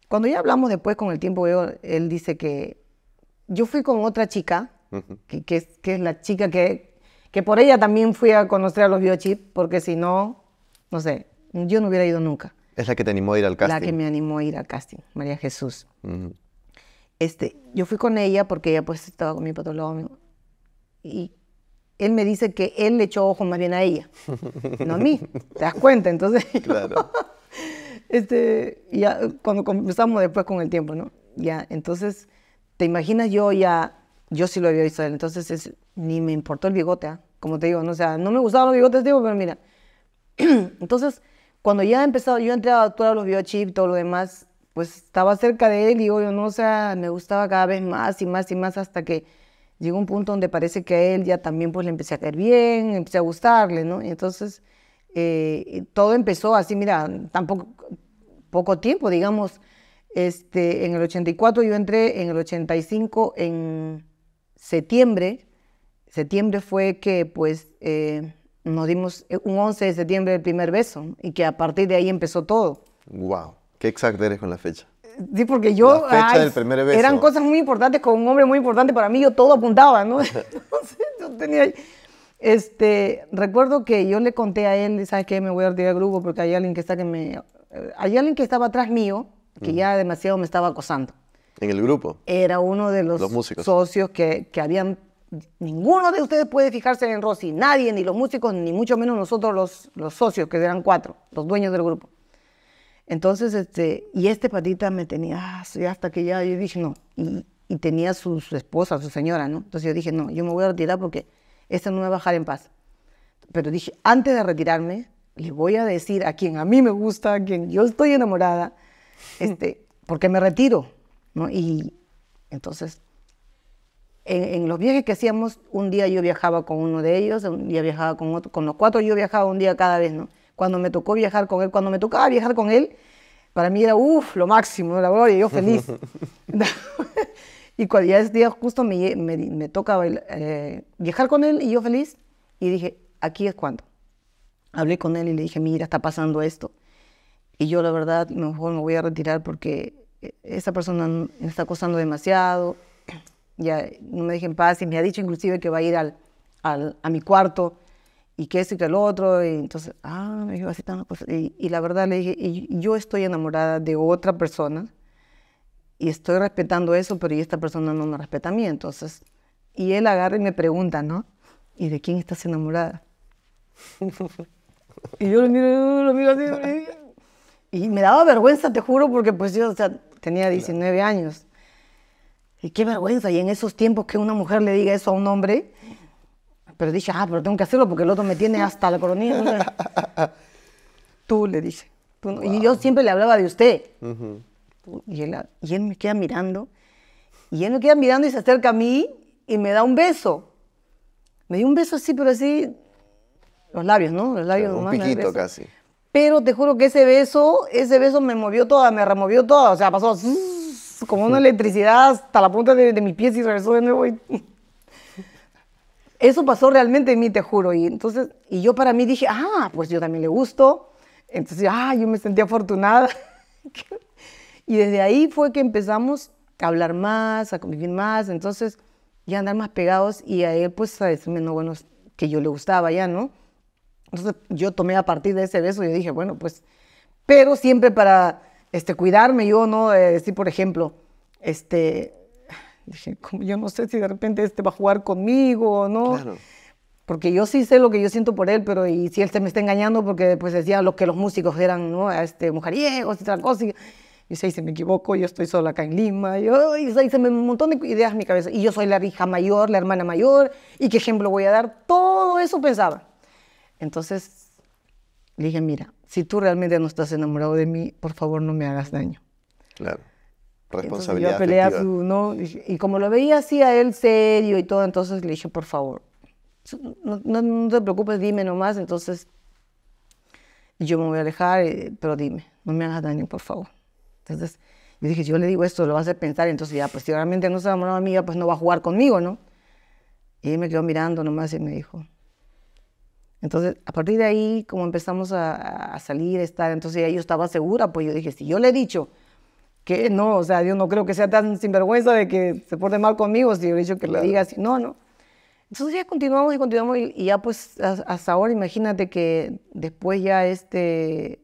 Cuando ya hablamos después con el tiempo, él dice que yo fui con otra chica, que, que, es, que es la chica que que por ella también fui a conocer a los biochips, porque si no, no sé, yo no hubiera ido nunca. Es la que te animó a ir al casting. La que me animó a ir al casting, María Jesús. este, yo fui con ella porque ella pues estaba con mi patólogo y él me dice que él le echó ojo más bien a ella, no a mí. ¿Te das cuenta? Entonces, claro. este, ya, cuando comenzamos después con el tiempo, ¿no? Ya, entonces, ¿te imaginas yo ya yo sí lo había visto él. Entonces, ni me importó el bigote, ¿ah? como te digo, ¿no? no me gustaban los bigotes, digo, pero mira. Entonces, cuando ya he empezado, yo entré a actuar los biochips, todo lo demás, pues estaba cerca de él y digo, yo no, o sea, me gustaba cada vez más y más y más hasta que llegó un punto donde parece que a él ya también pues le empecé a caer bien, empecé a gustarle, ¿no? entonces, eh, todo empezó así, mira, tampoco, poco tiempo, digamos, este, en el 84 yo entré, en el 85 en septiembre, septiembre fue que pues eh, nos dimos eh, un 11 de septiembre el primer beso y que a partir de ahí empezó todo. Wow, qué exacto eres con la fecha. Sí, porque yo... La fecha del primer beso. Eran cosas muy importantes con un hombre muy importante para mí, yo todo apuntaba, ¿no? Entonces yo tenía... Este, recuerdo que yo le conté a él, ¿sabes qué? Me voy a retirar del grupo porque hay alguien que está que me... Eh, hay alguien que estaba atrás mío que ya demasiado me estaba acosando. En el grupo. Era uno de los, músicos. socios que, que habían ninguno de ustedes puede fijarse en Rossi, nadie, ni los músicos, ni mucho menos nosotros los, los, socios, que eran cuatro, los dueños del grupo. Entonces, este, y este patita me tenía, ah, hasta que ya yo dije, no, y, tenía su, esposa, su señora, ¿no? Entonces yo dije, no, yo me voy a retirar porque esta no me va a bajar en paz. Pero dije, antes de retirarme, le voy a decir a quien a mí me gusta, a quien yo estoy enamorada, este, porque me retiro ¿no? Y entonces, en, los viajes que hacíamos, un día yo viajaba con uno de ellos, un día viajaba con otro, con los cuatro yo viajaba un día cada vez, ¿no? Cuando me tocó viajar con él, cuando me tocaba viajar con él, para mí era, uff, lo máximo, la gloria, yo feliz. y cuando ya ese día justo me, me, toca eh, viajar con él y yo feliz, y dije, aquí es cuando. Hablé con él y le dije, mira, está pasando esto. Y yo la verdad, mejor me voy a retirar porque esa persona me está acosando demasiado, ya no me dije en paz, y me ha dicho inclusive que va a ir al, al, a mi cuarto y que esto y que el otro, y entonces, ah, me dijo así Y, y, la verdad le dije, y yo estoy enamorada de otra persona y estoy respetando eso, pero y esta persona no me respeta a mí, entonces, y él agarra y me pregunta, ¿no? ¿Y de quién estás enamorada? y yo lo miro, lo miro así, y me daba vergüenza, te juro, porque pues yo, o sea, tenía 19 años. Y qué vergüenza, y en esos tiempos que una mujer le diga eso a un hombre, pero dice, ah, pero tengo que hacerlo porque el otro me tiene hasta la coronilla. tú le dices. Y yo siempre le hablaba de usted. y, él, me queda mirando. Y él me queda mirando y se acerca a mí y me da un beso. Me dio un beso así, pero así, los labios, ¿no? Los labios. un casi. Pero te juro que ese beso, ese beso me movió toda, me removió toda. O sea, pasó como una electricidad hasta la punta de, mi mis pies y regresó de nuevo. Eso pasó realmente en mí, te juro. Y entonces, y yo para mí dije, ah, pues yo también le gusto. Entonces, ah, yo me sentí afortunada. y desde ahí fue que empezamos a hablar más, a convivir más. Entonces, ya andar más pegados. Y a él, pues, a decirme, no, bueno, que yo le gustaba ya, ¿no? Entonces yo tomé a partir de ese beso y dije, bueno, pues, pero siempre para este, cuidarme, yo no decir, por ejemplo, este, dije, como yo no sé si de repente este va a jugar conmigo o no. Claro. Porque yo sí sé lo que yo siento por él, pero y si él se me está engañando, porque pues decía lo que los músicos eran, ¿no? Este, mujeriegos y tal cosa. Y, dice, se me equivoco, yo estoy sola acá en Lima. Yo, y se me un montón de ideas en mi cabeza. Y yo soy la hija mayor, la hermana mayor. ¿Y qué ejemplo voy a dar? Todo eso pensaba. Entonces le dije, mira, si tú realmente no estás enamorado de mí, por favor no me hagas daño. Claro. Responsabilidad. Entonces, yo Su, ¿no? y, como lo veía así a él serio y todo, entonces le dije, por favor, no, te preocupes, dime nomás, entonces yo me voy a alejar, eh, pero dime, no me hagas daño, por favor. Entonces yo dije, yo le digo esto, lo vas a pensar, entonces ya, pues si realmente no se enamorado de mí, pues no va a jugar conmigo, ¿no? Y él me quedó mirando nomás y me dijo, entonces, a partir de ahí, como empezamos a, salir, a estar, entonces yo estaba segura, pues yo dije, si yo le he dicho que no, o sea, yo no creo que sea tan sinvergüenza de que se porte mal conmigo, si yo he dicho que lo le diga así, no, no. Entonces ya continuamos y continuamos y, ya pues hasta ahora, imagínate que después ya este,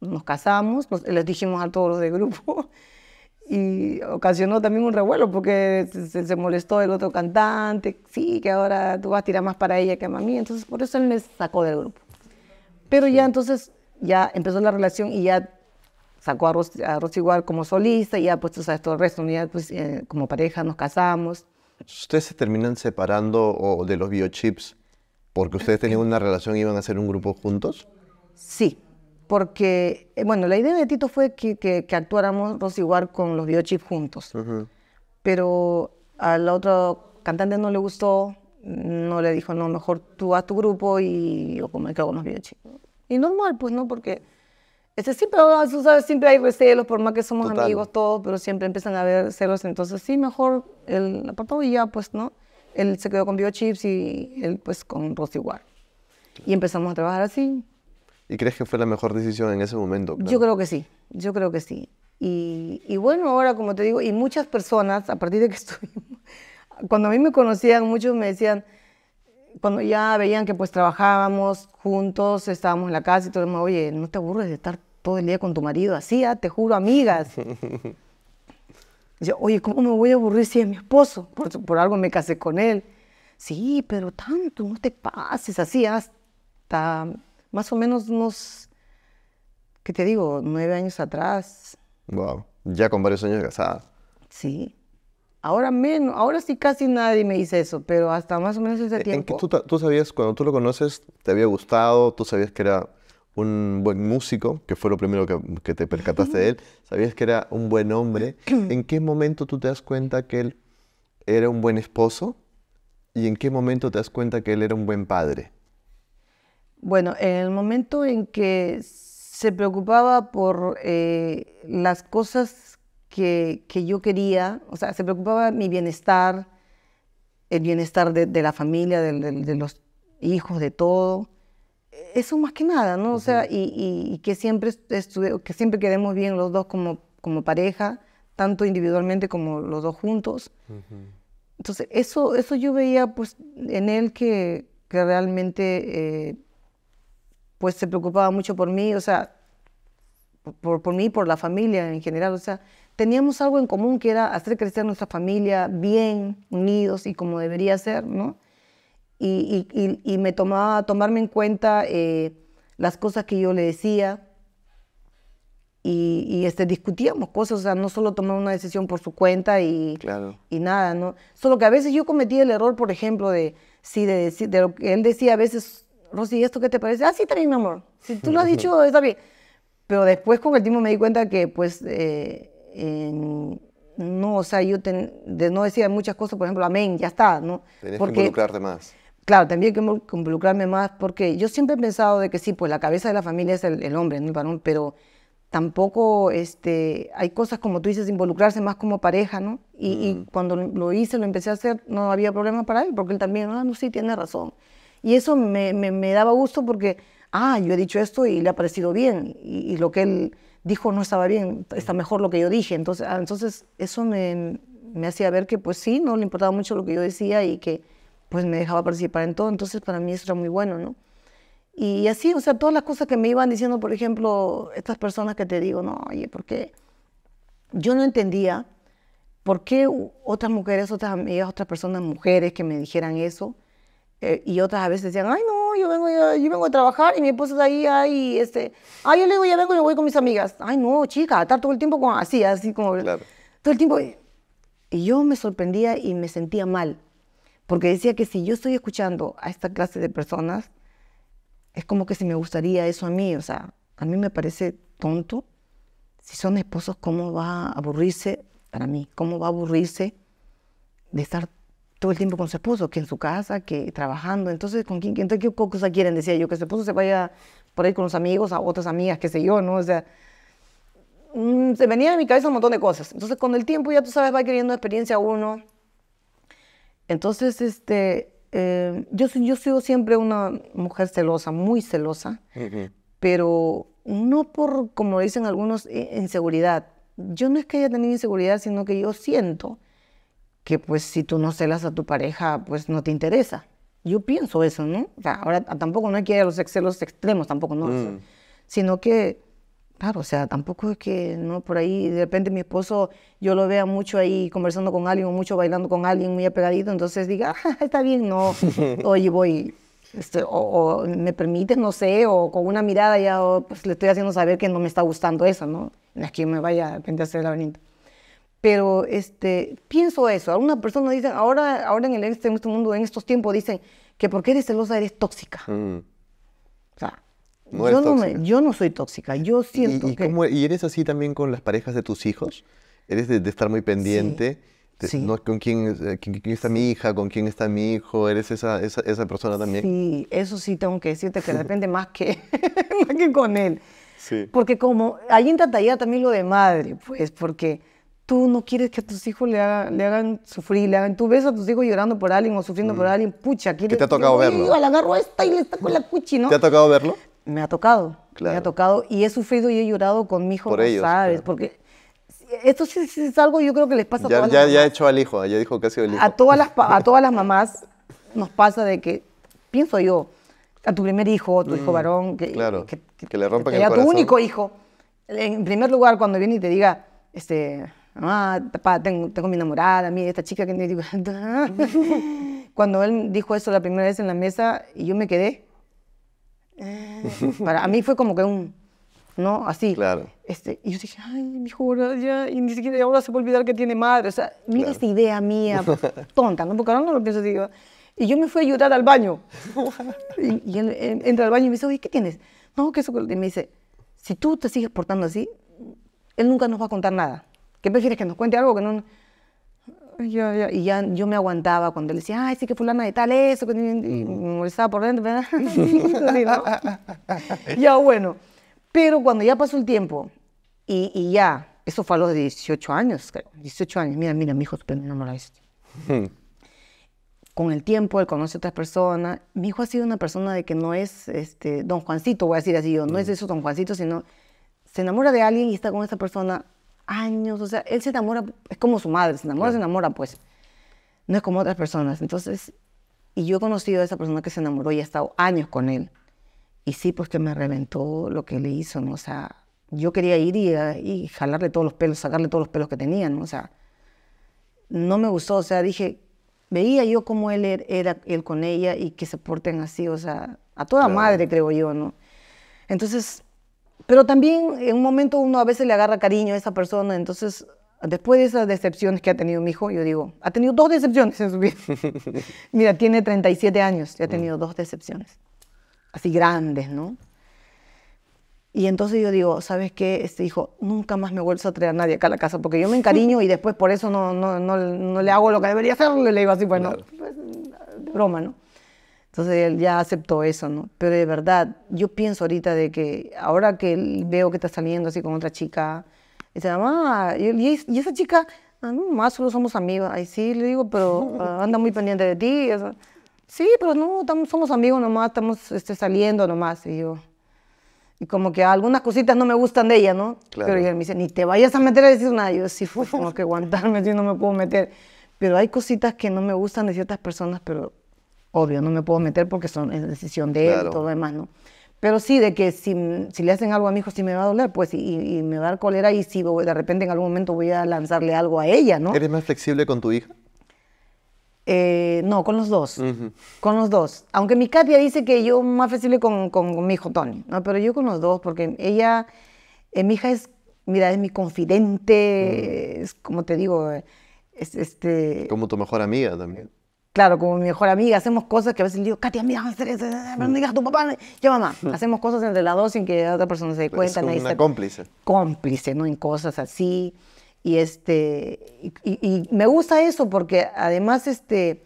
nos casamos, pues, les dijimos a todos los del grupo, y ocasionó también un revuelo porque se, molestó el otro cantante, sí, que ahora tú vas a tirar más para ella que a mí, entonces por eso él me sacó del grupo. Pero ya entonces ya empezó la relación y ya sacó a Ross, igual como solista y ya pues o sea, todo el resto, ya, pues, eh, como pareja nos casamos. ¿Ustedes se terminan separando o, de los biochips porque ustedes tenían una relación y iban a hacer un grupo juntos? Sí, porque, eh, bueno, la idea de Tito fue que, actuáramos Rosy War con los biochips juntos, pero al otro cantante no le gustó, no le dijo, no, mejor tú haz tu grupo y yo me quedo con los biochips. Y normal, pues, ¿no? Porque este, siempre, ah, tú sabes, siempre hay recelos, por más que somos amigos todos, pero siempre empiezan a haber celos, entonces sí, mejor el apartado y ya, pues, ¿no? Él se quedó con Biochips y él, pues, con Rosy War. Y empezamos a trabajar así ¿Y crees que fue la mejor decisión en ese momento? Yo creo que sí, yo creo que sí. Y, bueno, ahora como te digo, y muchas personas, a partir de que estuvimos, cuando a mí me conocían, muchos me decían, cuando ya veían que pues trabajábamos juntos, estábamos en la casa y todo, me oye, no te aburres de estar todo el día con tu marido, así, ah? te juro, amigas. yo, oye, ¿cómo me voy a aburrir si es mi esposo? Por, por algo me casé con él. Sí, pero tanto, no te pases así hasta más o menos unos, ¿qué te digo? Nueve años atrás. Wow, ya con varios años casada. Sí. Ahora menos, ahora sí casi nadie me dice eso, pero hasta más o menos ese eh, tiempo. tú, sabías, cuando tú lo conoces, te había gustado, tú sabías que era un buen músico, que fue lo primero que, que te percataste de él, sabías que era un buen hombre. ¿En qué momento tú te das cuenta que él era un buen esposo? ¿Y en qué momento te das cuenta que él era un buen padre? Bueno, en el momento en que se preocupaba por eh, las cosas que, que, yo quería, o sea, se preocupaba mi bienestar, el bienestar de, la familia, de, los hijos, de todo. Eso más que nada, ¿no? O sea, y, que, siempre estuve, que siempre quedemos bien los dos como, como pareja, tanto individualmente como los dos juntos. Entonces, eso, eso yo veía pues en él que, que realmente... Eh, pues se preocupaba mucho por mí, o sea, por, por mí, por la familia en general, o sea, teníamos algo en común que era hacer crecer nuestra familia bien, unidos y como debería ser, ¿no? Y, y, y me tomaba tomarme en cuenta eh, las cosas que yo le decía y, y, este, discutíamos cosas, o sea, no solo tomar una decisión por su cuenta y, claro. y nada, ¿no? Solo que a veces yo cometía el error, por ejemplo, de, sí, de, decir, de lo que él decía a veces Rosy, ¿esto qué te parece? Ah, sí, también, mi amor. Si tú lo has dicho, está bien. Pero después con el tiempo me di cuenta que, pues, eh, no, o sea, yo de no decía muchas cosas, por ejemplo, amén, ya está, ¿no? Tenés porque, que involucrarte más. Claro, también que involucrarme más, porque yo siempre he pensado de que sí, pues la cabeza de la familia es el, hombre, no el varón, pero tampoco este, hay cosas como tú dices, involucrarse más como pareja, ¿no? Y, y cuando lo hice, lo empecé a hacer, no había problemas para él, porque él también, ah, no, sí, tiene razón. Y eso me, daba gusto porque, ah, yo he dicho esto y le ha parecido bien. Y, lo que él dijo no estaba bien, está mejor lo que yo dije. Entonces, ah, entonces eso me, me hacía ver que, pues sí, no le importaba mucho lo que yo decía y que, pues me dejaba participar en todo. Entonces, para mí eso era muy bueno, ¿no? Y así, o sea, todas las cosas que me iban diciendo, por ejemplo, estas personas que te digo, no, oye, ¿por qué? Yo no entendía por qué otras mujeres, otras amigas, otras personas, mujeres que me dijeran eso, eh, y otras a veces decían, ay, no, yo vengo, yo, vengo a trabajar y mi esposo está ahí, ahí este, yo le digo, ya vengo y voy con mis amigas. Ay, no, chica, estar todo el tiempo con, así, así como, claro. todo el tiempo. Y yo me sorprendía y me sentía mal, porque decía que si yo estoy escuchando a esta clase de personas, es como que si me gustaría eso a mí, o sea, a mí me parece tonto. Si son esposos, ¿cómo va a aburrirse para mí? ¿Cómo va a aburrirse de estar todo el tiempo con su esposo, que en su casa, que trabajando. Entonces, ¿con quién? ¿qué cosa quieren? Decía yo, que su esposo se vaya por ahí con los amigos, a otras amigas, qué sé yo, ¿no? O sea, mm, se venía de mi cabeza un montón de cosas. Entonces, con el tiempo ya tú sabes, va adquiriendo experiencia uno. Entonces, este, em, yo, yo sigo siempre una mujer celosa, muy celosa, pero no por, como dicen algunos, e, inseguridad. Yo no es que haya tenido inseguridad, sino que yo siento que pues si tú no celas a tu pareja, pues no te interesa. Yo pienso eso, ¿no? O sea, ahora tampoco no hay que ir a los, celos extremos, tampoco, ¿no? Mm. sino que, claro, o sea, tampoco es que, ¿no? Por ahí, de repente mi esposo, yo lo vea mucho ahí conversando con alguien, o mucho bailando con alguien, muy apegadito, entonces diga, ah, está bien, no, oye, voy, este, o, me permite, no sé, o con una mirada ya pues, le estoy haciendo saber que no me está gustando eso, ¿no? No es que me vaya de repente a hacer la laberinto. Pero este, pienso eso. Algunas personas dicen, ahora, ahora en, el, este, en este mundo, en estos tiempos, dicen que porque eres celosa eres tóxica. Mm. O sea, yo, no yo, no soy tóxica, yo siento ¿Y, que... ¿Y eres así también con las parejas de tus hijos? ¿Eres de, estar muy pendiente? De, eh, ¿Con quién, está mi hija? ¿Con quién está mi hijo? ¿Eres esa, esa, esa, persona también? Sí, eso sí tengo que decirte que depende más que, más que con él. Sí. Porque como ahí en Tatallá también lo de madre, pues, porque tú no quieres que a tus hijos le, hagan sufrir, le hagan, tú ves a tus hijos llorando por alguien o sufriendo por mm. alguien, pucha, ¿quieres, Que te ha tocado verlo? agarro esta y le la cuchi, ¿no? ¿Te ha tocado verlo? Me ha tocado, me ha tocado y he sufrido y he llorado con mi hijo, sabes, porque esto sí, es algo yo creo que les pasa a todas ya, las mamás. Ya al hijo, ya dijo que ha sido el hijo. A todas las, a todas las mamás nos pasa de que, pienso yo, a tu primer hijo, a tu hijo mm, varón, que, claro. que, le rompa el corazón. a tu único hijo, en primer lugar, cuando viene y te diga, este, mamá, ah, papá, tengo, mi enamorada, mira esta chica que me digo, cuando él dijo eso la primera vez en la mesa y yo me quedé, ah. para a mí fue como que un, ¿no? Así. Claro. Este, y yo dije, ay, mi hijo ya, y ni siquiera ahora se puede olvidar que tiene madre. O sea, mira idea mía, tonta, ¿no? Porque ahora no lo pienso así. Y yo me fui a ayudar al baño. y, él, entra al baño y me dice, oye, ¿qué tienes? No, que eso. Y me dice, si tú te sigues portando así, él nunca nos va a contar nada. ¿Qué prefieres que nos cuente algo que no... Yo, y ya yo me aguantaba cuando él decía, ay, sí que fulana de tal eso, que me molestaba por dentro. ¿verdad? ya bueno, pero cuando ya pasó el tiempo y, y, ya, eso fue a los 18 años, creo, 18 años, mira, mira, mi hijo no me la hizo. Con el tiempo él conoce a otras personas. Mi hijo ha sido una persona de que no es este, don Juancito, voy a decir así yo, no es eso don Juancito, sino se enamora de alguien y está con esa persona años, o sea, él se enamora, es como su madre, se enamora, se enamora, pues. No es como otras personas. Entonces, y yo he conocido a esa persona que se enamoró y ha estado años con él. Y sí, pues que me reventó lo que le hizo, ¿no? O sea, yo quería ir y, jalarle todos los pelos, sacarle todos los pelos que tenían, ¿no? O sea, no me gustó, o sea, dije, veía yo cómo él er, era, él con ella y que se porten así, o sea, a toda madre, creo yo, ¿no? Entonces, pero también en un momento uno a veces le agarra cariño a esa persona, entonces después de esas decepciones que ha tenido mi hijo, yo digo, ha tenido dos decepciones en su vida. Mira, tiene 37 años y ha mm. tenido dos decepciones, así grandes, ¿no? Y entonces yo digo, ¿sabes qué? Este hijo, nunca más me vuelves a traer a nadie acá a la casa, porque yo me encariño y después por eso no, no, no, le hago lo que debería hacerle. Le digo así, bueno, pues, broma, ¿no? Entonces él ya aceptó eso, ¿no? Pero de verdad, yo pienso ahorita de que ahora que veo que está saliendo así con otra chica, mamá, ah, y, y, esa chica, ah, no, más solo somos amigos. Ahí sí, le digo, pero ah, anda muy pendiente de ti. Sí, pero no, estamos, somos amigos nomás, estamos este, saliendo nomás. Y yo, y como que algunas cositas no me gustan de ella, ¿no? Claro. Pero él me dice, ni te vayas a meter a decir nada. Yo sí, tengo que aguantarme, yo no me puedo meter. Pero hay cositas que no me gustan de ciertas personas, pero obvio, no me puedo meter porque son, es decisión de él y todo lo demás, ¿no? Pero sí, de que si, le hacen algo a mi hijo, sí me va a doler, pues, y, me va a dar cólera y si de repente en algún momento voy a lanzarle algo a ella, ¿no? ¿Eres más flexible con tu hija? Eh, no, con los dos. Con los dos. Aunque mi Katia dice que yo más flexible con, mi hijo Tony, ¿no? Pero yo con los dos, porque ella, eh, mi hija es, mira, es mi confidente, es como te digo, eh, es este... Como tu mejor amiga también claro, como mi mejor amiga, hacemos cosas que a veces le digo, Katia, mira, vamos a hacer eso, pero no mm. digas tu papá, ya mamá. Mm. Hacemos cosas entre las dos sin que la otra persona se dé cuenta. Es una cómplice. Cómplice, ¿no? En cosas así. Y, este, y, me gusta eso porque además, este,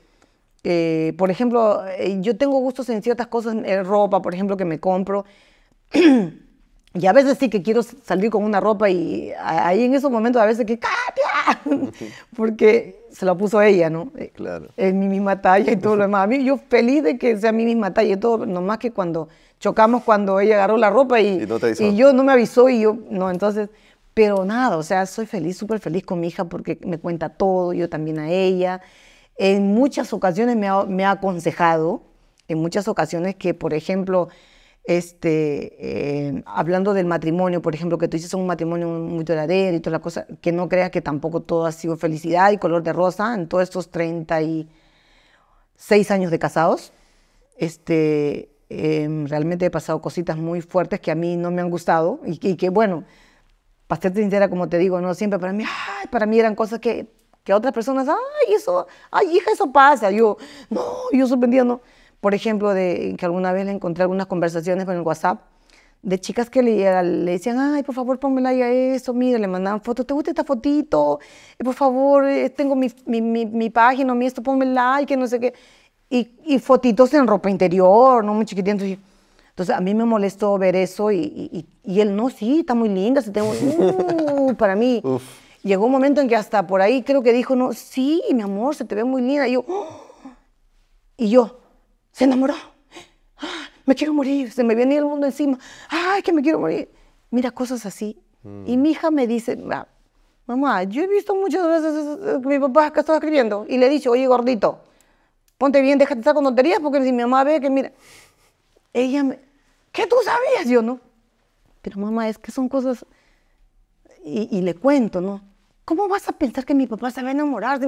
eh, por ejemplo, eh, yo tengo gustos en ciertas cosas, en ropa, por ejemplo, que me compro. Y a veces sí que quiero salir con una ropa y ahí en esos momentos a veces que Porque se la puso ella, ¿no? Claro. en mi misma talla y todo lo demás. A mí yo feliz de que sea mi misma talla y todo, nomás que cuando chocamos cuando ella agarró la ropa y, y, yo no me avisó y yo, no, entonces, pero nada, o sea, soy feliz, súper feliz con mi hija porque me cuenta todo, yo también a ella. En muchas ocasiones me ha, me ha aconsejado, en muchas ocasiones que, por ejemplo, este, eh, hablando del matrimonio, por ejemplo, que tú dices un matrimonio muy duradero y toda la cosa, que no creas que tampoco todo ha sido felicidad y color de rosa en todos estos 36 años de casados. Este, em, realmente he pasado cositas muy fuertes que a mí no me han gustado y, que, bueno, para ser sincera, como te digo, no siempre para mí, para mí eran cosas que, que otras personas, ay, eso, ay, hija, eso pasa. Yo, no, yo sorprendía, no por ejemplo, de, que alguna vez le encontré algunas conversaciones con el WhatsApp de chicas que le, le decían, ay, por favor, pónmela ahí a eso, mira, le mandaban fotos, ¿te gusta esta fotito? Eh, por favor, eh, tengo mi, mi, mi, página, mi esto, pónmela, que no sé qué. Y, fotitos en ropa interior, ¿no? Muy chiquititos. Entonces, a mí me molestó ver eso y, y, él, no, sí, está muy linda, se tengo... Uh, para mí. Llegó un momento en que hasta por ahí creo que dijo, no, sí, mi amor, se te ve muy linda. Y yo, y yo, se enamoró. Ah, me quiero morir, se me viene el mundo encima. Ay, que me quiero morir. Mira, cosas así. Y mi hija me dice, ah, mamá, yo he visto muchas veces que mi papá que estaba escribiendo y le he dicho, oye, gordito, ponte bien, déjate estar con tonterías porque si mi mamá ve que mira. Ella me, ¿qué tú sabías? Yo no. Pero mamá, es que son cosas. Y, y le cuento, ¿no? ¿Cómo vas a pensar que mi papá se va a enamorar?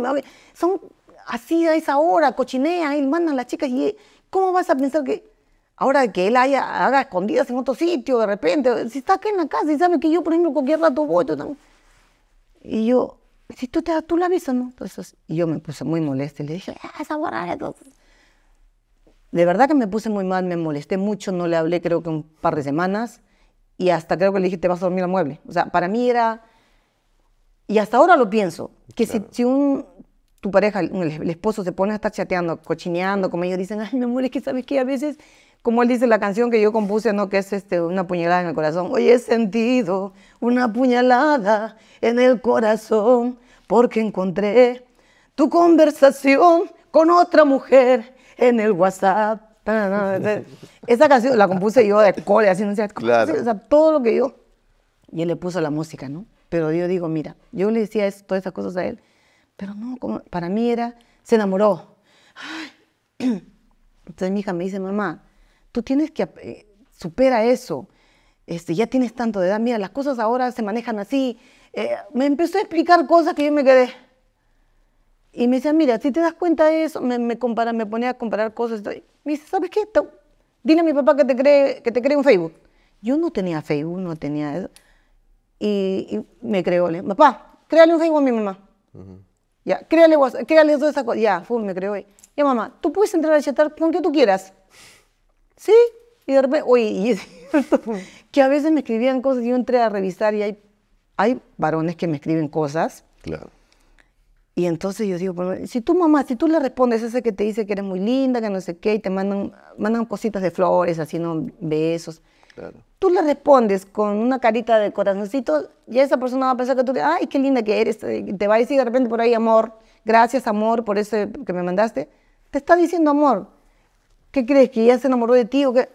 Son así a esa hora, cochinean y mandan a las chicas y, ¿Cómo vas a pensar que ahora que él haya, haga escondidas en otro sitio de repente? Si está aquí en la casa y sabe que yo, por ejemplo, cualquier rato voy, Y yo, si tú te das tú la avisas, ¿no? Entonces, y yo me puse muy molesta y le dije, ah, esa guarana, De verdad que me puse muy mal, me molesté mucho, no le hablé creo que un par de semanas y hasta creo que le dije, te vas a dormir al mueble. O sea, para mí era... Y hasta ahora lo pienso, que si, un tu pareja, el, esposo se pone a estar chateando, cochineando, como ellos dicen, ay, mi amor, es que sabes que a veces, como él dice la canción que yo compuse, ¿no? Que es este, una puñalada en el corazón. Hoy he sentido una puñalada en el corazón porque encontré tu conversación con otra mujer en el WhatsApp. Esa canción la compuse yo de cole, así, no sé, o todo lo que yo. Y él le puso la música, ¿no? Pero yo digo, mira, yo le decía todas esas cosas a él pero no, como, para mí era, se enamoró. Entonces mi hija me dice, mamá, tú tienes que, eh, supera eso. Este, ya tienes tanto de edad, mira, las cosas ahora se manejan así. Eh, me empezó a explicar cosas que yo me quedé. Y me decía, mira, si te das cuenta de eso, me, me, compara, me ponía a comparar cosas. Me dice, ¿sabes qué? Dile a mi papá que te cree, que te cree un Facebook. Yo no tenía Facebook, no tenía eso. Y, me creó, le papá, créale un Facebook a mi mamá. Ya, créale, vos créale todas esas Ya, me creo. Ya, mamá, tú puedes entrar a chatar con que tú quieras. ¿Sí? Y de repente, oye, que a veces me escribían cosas y yo entré a revisar y hay, hay varones que me escriben cosas. Claro. Y entonces yo digo, si tú, mamá, si tú le respondes a ese que te dice que eres muy linda, que no sé qué, y te mandan, mandan cositas de flores, así, ¿no? Besos. Tú le respondes con una carita de corazoncito y esa persona va a pensar que tú, ay, qué linda que eres, te va a decir de repente por ahí amor, gracias amor por eso que me mandaste. Te está diciendo amor. ¿Qué crees? ¿Que ella se enamoró de ti o qué?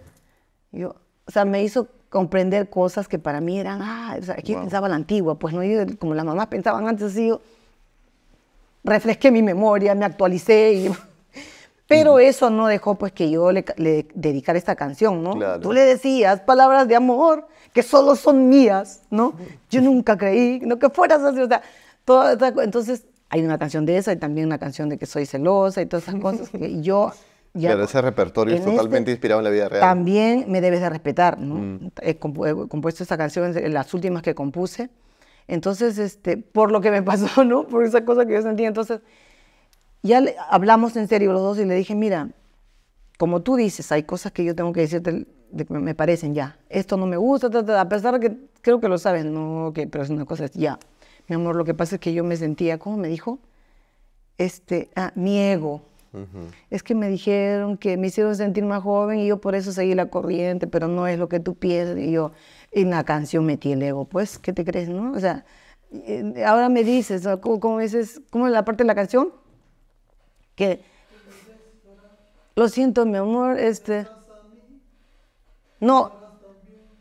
Yo, o sea, me hizo comprender cosas que para mí eran, ah, o sea, aquí pensaba la antigua, pues no, yo, como las mamás pensaban antes así, yo refresqué mi memoria, me actualicé y... Pero eso no dejó pues que yo le, dedicara esta canción, ¿no? Tú le decías palabras de amor que solo son mías, ¿no? Yo nunca creí que fueras así, o sea, entonces hay una canción de esa y también una canción de que soy celosa y todas esas cosas que yo ya, ese repertorio es totalmente este inspirado en la vida real. También me debes de respetar, ¿no? Mm. He, compuesto esta canción, en las últimas que compuse. Entonces, este, por lo que me pasó, ¿no? Por esa cosa que yo sentí. Entonces, ya hablamos en serio los dos y le dije, mira, como tú dices, hay cosas que yo tengo que decirte, que me parecen ya, esto no me gusta, a pesar de que creo que lo saben, no, que, pero es una cosa, ya. Mi amor, lo que pasa es que yo me sentía, ¿cómo me dijo? Este, ah, mi ego. Es que me dijeron que me hicieron sentir más joven y yo por eso seguí la corriente, pero no es lo que tú piensas. Y yo en la canción metí el ego. Pues, ¿qué te crees, no? O sea, eh, ahora me dices, cómo dices? ¿Cómo es la parte de la canción? que lo siento, mi amor, este no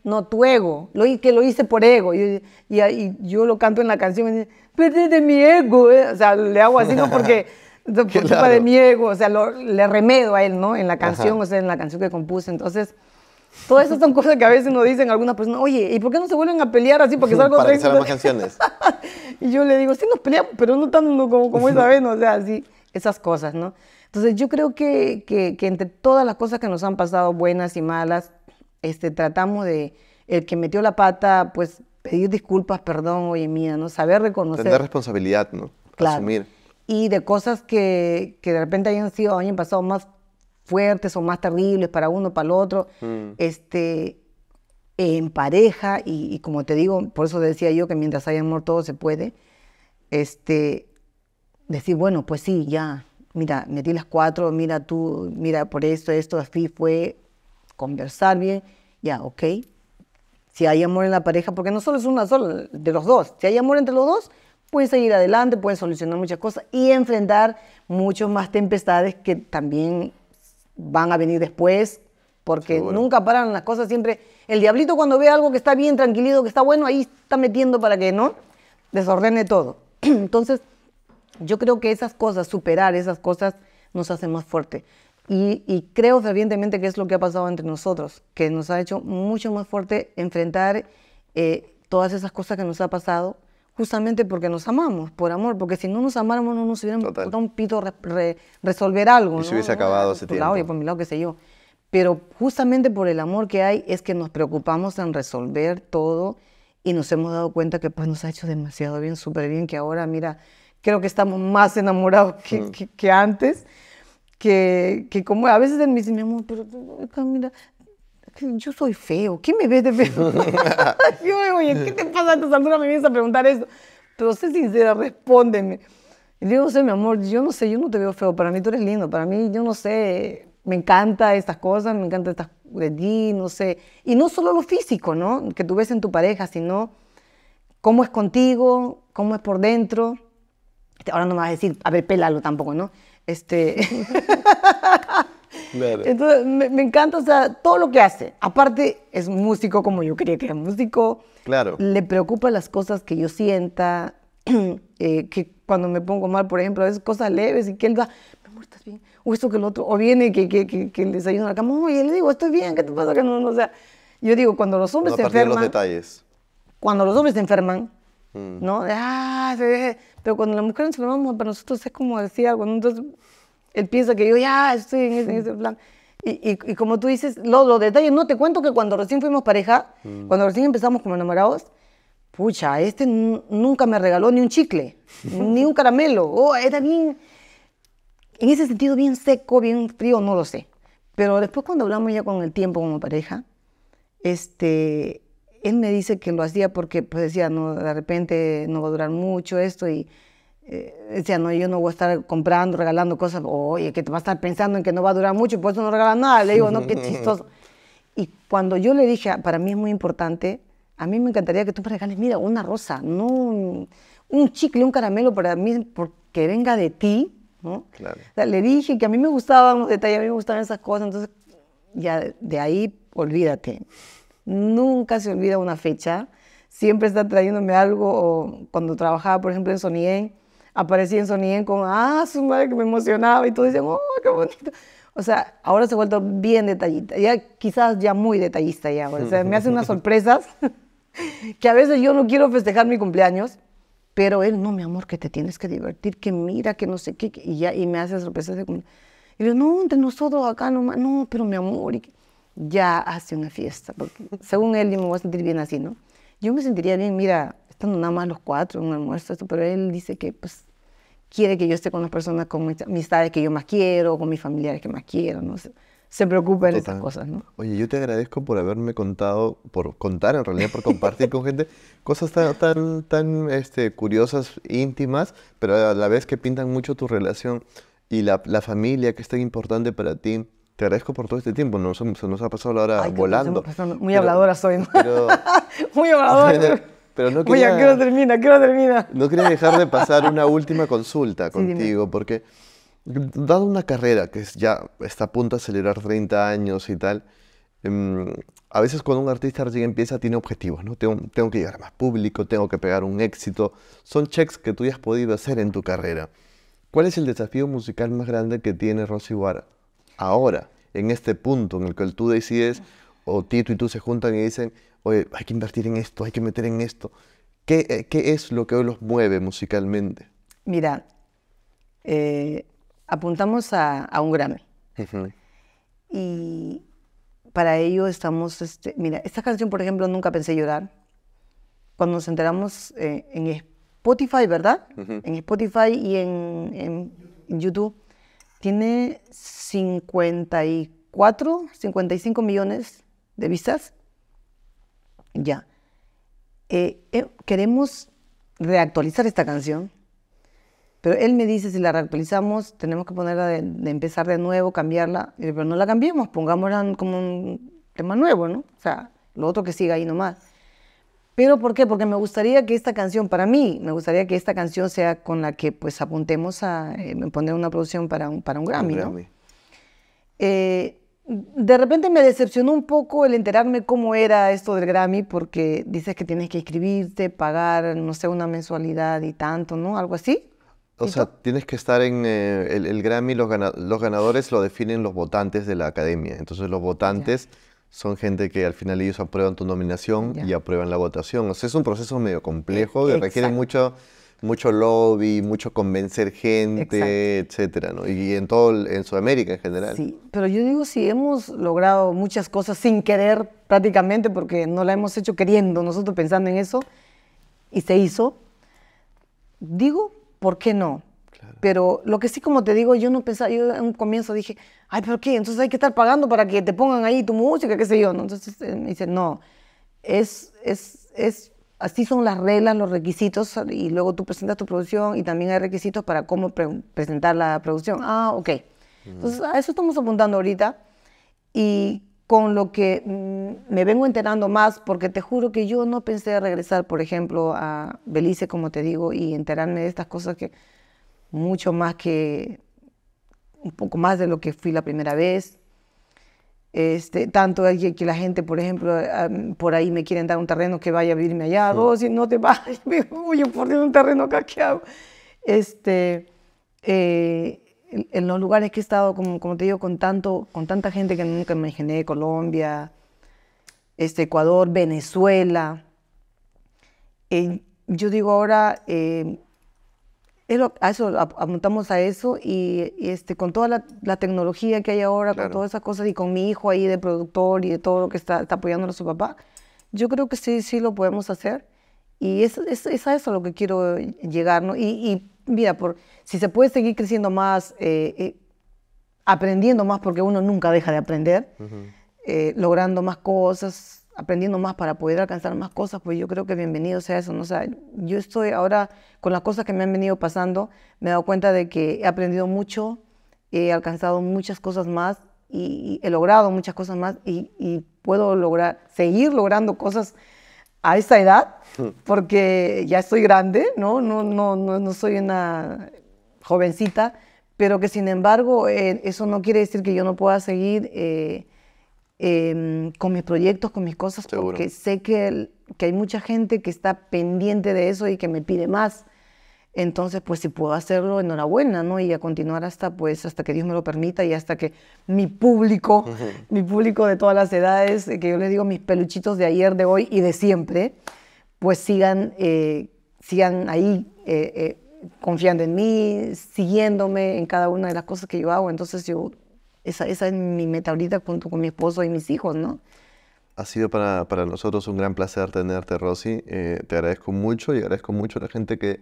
no tu ego, lo que lo hice por ego y, y, yo lo canto en la canción Perdí de mi ego, ¿eh? o sea, le hago así no porque por culpa de mi ego, o sea, le remedo a él, ¿no? En la canción, o sea, en la canción que compuse, entonces Todas esas son cosas que a veces nos dicen algunas personas, oye, ¿y por qué no se vuelven a pelear así? Porque salgo Para que más canciones. y yo le digo, sí nos peleamos, pero no tanto como, como esa vez, ¿no? o sea, así esas cosas, ¿no? Entonces yo creo que, entre todas las cosas que nos han pasado, buenas y malas, este, tratamos de, el que metió la pata, pues pedir disculpas, perdón, oye mía, ¿no? Saber reconocer. Tener responsabilidad, ¿no? Claro. Asumir. Y de cosas que, que de repente hayan sido, hayan pasado más fuertes o más terribles para uno, para el otro, mm. este, en pareja, y, y, como te digo, por eso decía yo que mientras haya amor todo se puede, este, decir, bueno, pues sí, ya, mira, metí las cuatro, mira tú, mira por esto, esto, así fue, conversar bien, ya, ok. Si hay amor en la pareja, porque no solo es una sola, de los dos, si hay amor entre los dos, pueden seguir adelante, pueden solucionar muchas cosas y enfrentar muchas más tempestades que también van a venir después, porque nunca paran las cosas, siempre el diablito cuando ve algo que está bien tranquilito, que está bueno, ahí está metiendo para que no desordene todo. Entonces, yo creo que esas cosas, superar esas cosas, nos hace más fuerte. Y, creo fervientemente que es lo que ha pasado entre nosotros, que nos ha hecho mucho más fuerte enfrentar eh, todas esas cosas que nos ha pasado, justamente porque nos amamos, por amor, porque si no nos amáramos no nos hubiéramos podido resolver algo. Y se hubiese acabado ese tiempo. por mi lado, qué sé yo. Pero justamente por el amor que hay es que nos preocupamos en resolver todo y nos hemos dado cuenta que pues nos ha hecho demasiado bien, súper bien, que ahora mira creo que estamos más enamorados que, antes, que, que, como a veces él me dice, mi amor, pero mira, yo soy feo, ¿qué me ves de feo? yo oye, ¿qué te pasa a tus Me vienes a preguntar eso. Pero sé sincera, respóndeme. Y digo, sé, mi amor, yo no sé, yo no te veo feo, para mí tú eres lindo, para mí yo no sé, me encanta estas cosas, me encanta estas de ti, no sé. Y no solo lo físico, ¿no? Que tú ves en tu pareja, sino cómo es contigo, cómo es por dentro ahora no me vas a decir, a ver, pélalo tampoco, ¿no? Este... Entonces, me, encanta, o sea, todo lo que hace. Aparte, es músico como yo quería que era músico. Claro. Le preocupa las cosas que yo sienta, eh, que cuando me pongo mal, por ejemplo, a veces cosas leves y que él va, mi amor, ¿estás bien? O esto que el otro, o viene que, que, que, el desayuno la cama, oye, le digo, estoy bien, ¿qué te pasa? Que no, o sea, yo digo, cuando los hombres se enferman... Los detalles. Cuando los hombres se enferman, mm. ¿no? Ah, se, pero cuando la mujer enfermamos, para nosotros es como decía, cuando entonces, él piensa que yo ya estoy en ese, mm. plan. Y, como tú dices, los, detalles, no te cuento que cuando recién fuimos pareja, mm. cuando recién empezamos como enamorados, pucha, este nunca me regaló ni un chicle, ni un caramelo. Oh, era bien, en ese sentido, bien seco, bien frío, no lo sé. Pero después cuando hablamos ya con el tiempo como pareja, este, él me dice que lo hacía porque pues decía, no, de repente no va a durar mucho esto y eh, decía, no, yo no voy a estar comprando, regalando cosas, oye, que te vas a estar pensando en que no va a durar mucho y por eso no regala nada. Le digo, no, qué chistoso. Y cuando yo le dije, para mí es muy importante, a mí me encantaría que tú me regales, mira, una rosa, no un, chicle, un caramelo para mí, porque venga de ti, ¿no? Claro. le dije que a mí me gustaban los detalles, a mí me gustaban esas cosas, entonces ya de ahí olvídate nunca se olvida una fecha, siempre está trayéndome algo, cuando trabajaba, por ejemplo, en sony, aparecía en sony con, ah, su madre que me emocionaba, y todos decían, oh, qué bonito. O sea, ahora se ha vuelto bien detallista, ya quizás ya muy detallista ya, o sea, me hace unas sorpresas que a veces yo no quiero festejar mi cumpleaños, pero él, no, mi amor, que te tienes que divertir, que mira, que no sé qué, y ya, y me hace sorpresas de cumpleaños. Y yo, no, entre nosotros acá nomás, no, pero mi amor, y que ya hace una fiesta, porque según él yo me voy a sentir bien así, ¿no? Yo me sentiría bien, mira, estando nada más los cuatro en un almuerzo, esto, pero él dice que pues quiere que yo esté con las personas, con mis amistades que yo más quiero, con mis familiares que más quiero, ¿no? Se, se preocupa en esas cosas, ¿no? Oye, yo te agradezco por haberme contado, por contar en realidad, por compartir con gente cosas tan, tan, este, curiosas, íntimas, pero a la vez que pintan mucho tu relación y la, la familia que es tan importante para ti te agradezco por todo este tiempo. No se nos ha pasado la hora volando. muy habladora soy. ¿no? Pero, muy habladora. Pero, no quería, termina? que no termina? No quería dejar de pasar una última consulta contigo, porque dado una carrera que ya está a punto de celebrar 30 años y tal, em, a veces cuando un artista recién empieza tiene objetivos, ¿no? Tengo, tengo, que llegar a más público, tengo que pegar un éxito. Son checks que tú ya has podido hacer en tu carrera. ¿Cuál es el desafío musical más grande que tiene Rosy Guara? ahora, en este punto en el que tú decides, o Tito y tú se juntan y dicen, oye, hay que invertir en esto, hay que meter en esto. ¿Qué, eh, es lo que hoy los mueve musicalmente? Mira, eh, apuntamos a, un Grammy. Y para ello estamos, este, mira, esta canción, por ejemplo, Nunca Pensé Llorar, cuando nos enteramos eh, en Spotify, ¿verdad? En Spotify y en, en YouTube tiene 54, 55 millones de vistas. Ya. Eh, eh, queremos reactualizar esta canción, pero él me dice si la reactualizamos tenemos que ponerla de, empezar de nuevo, cambiarla, pero no la cambiemos, pongámosla como un tema nuevo, ¿no? O sea, lo otro que siga ahí nomás. Pero ¿por qué? Porque me gustaría que esta canción, para mí, me gustaría que esta canción sea con la que pues apuntemos a eh, poner una producción para un, Grammy. Eh, de repente me decepcionó un poco el enterarme cómo era esto del Grammy, porque dices que tienes que inscribirte, pagar, no sé, una mensualidad y tanto, ¿no? Algo así. O sea, tienes que estar en eh, el, Grammy, los, ganadores lo definen los votantes de la academia. Entonces los votantes son gente que al final ellos aprueban tu nominación y aprueban la votación. O sea, es un proceso medio complejo que requiere mucho, mucho lobby, mucho convencer gente, etcétera, ¿no? Y en todo, en Sudamérica en general. Sí, pero yo digo, si hemos logrado muchas cosas sin querer prácticamente, porque no la hemos hecho queriendo, nosotros pensando en eso, y se hizo, digo, ¿por qué no? Pero lo que sí, como te digo, yo no pensaba, yo en un comienzo dije, ay, pero ¿qué? Entonces hay que estar pagando para que te pongan ahí tu música, qué sé yo. Entonces eh, me dice, no, es, es, es, así son las reglas, los requisitos, y luego tú presentas tu producción y también hay requisitos para cómo presentar la producción. Ah, ok. Entonces a eso estamos apuntando ahorita y con lo que mm, me vengo enterando más, porque te juro que yo no pensé regresar, por ejemplo, a Belice, como te digo, y enterarme de estas cosas que mucho más que, un poco más de lo que fui la primera vez. Este, tanto que la gente, por ejemplo, por ahí me quieren dar un terreno que vaya a vivirme allá, dos oh, y no te vas, me a por un terreno acá, Este, eh, en los lugares que he estado, como, como, te digo, con, tanto, con tanta gente que nunca me imaginé, Colombia, este, Ecuador, Venezuela, eh, yo digo ahora, eh, a eso apuntamos a eso y, este, con toda la, tecnología que hay ahora, con todas esas cosas y con mi hijo ahí de productor y de todo lo que está, está apoyando a su papá, yo creo que sí, sí lo podemos hacer. Y es, es, a eso a lo que quiero llegar, ¿no? Y, mira, por, si se puede seguir creciendo más, eh, eh, aprendiendo más, porque uno nunca deja de aprender, eh, logrando más cosas, aprendiendo más para poder alcanzar más cosas, pues yo creo que bienvenido sea eso. ¿no? O yo estoy ahora con las cosas que me han venido pasando, me he dado cuenta de que he aprendido mucho, he alcanzado muchas cosas más y, he logrado muchas cosas más y, puedo lograr, seguir logrando cosas a esa edad, hmm. porque ya estoy grande, ¿no? No, no, no, no soy una jovencita, pero que sin embargo eh, eso no quiere decir que yo no pueda seguir. Eh, Em, con mis proyectos, con mis cosas, porque sé que, que hay mucha gente que está pendiente de eso y que me pide más. Entonces, pues si puedo hacerlo, enhorabuena, ¿no? Y a continuar hasta, pues, hasta que Dios me lo permita y hasta que mi público, mi público de todas las edades, eh, que yo les digo mis peluchitos de ayer, de hoy y de siempre, pues sigan, eh, sigan ahí eh, confiando en mí, siguiéndome en cada una de las cosas que yo hago. Entonces yo esa, es mi meta ahorita junto con mi esposo y mis hijos, ¿no? Ha sido para, nosotros un gran placer tenerte, Rosy. Eh, te agradezco mucho y agradezco mucho a la gente que,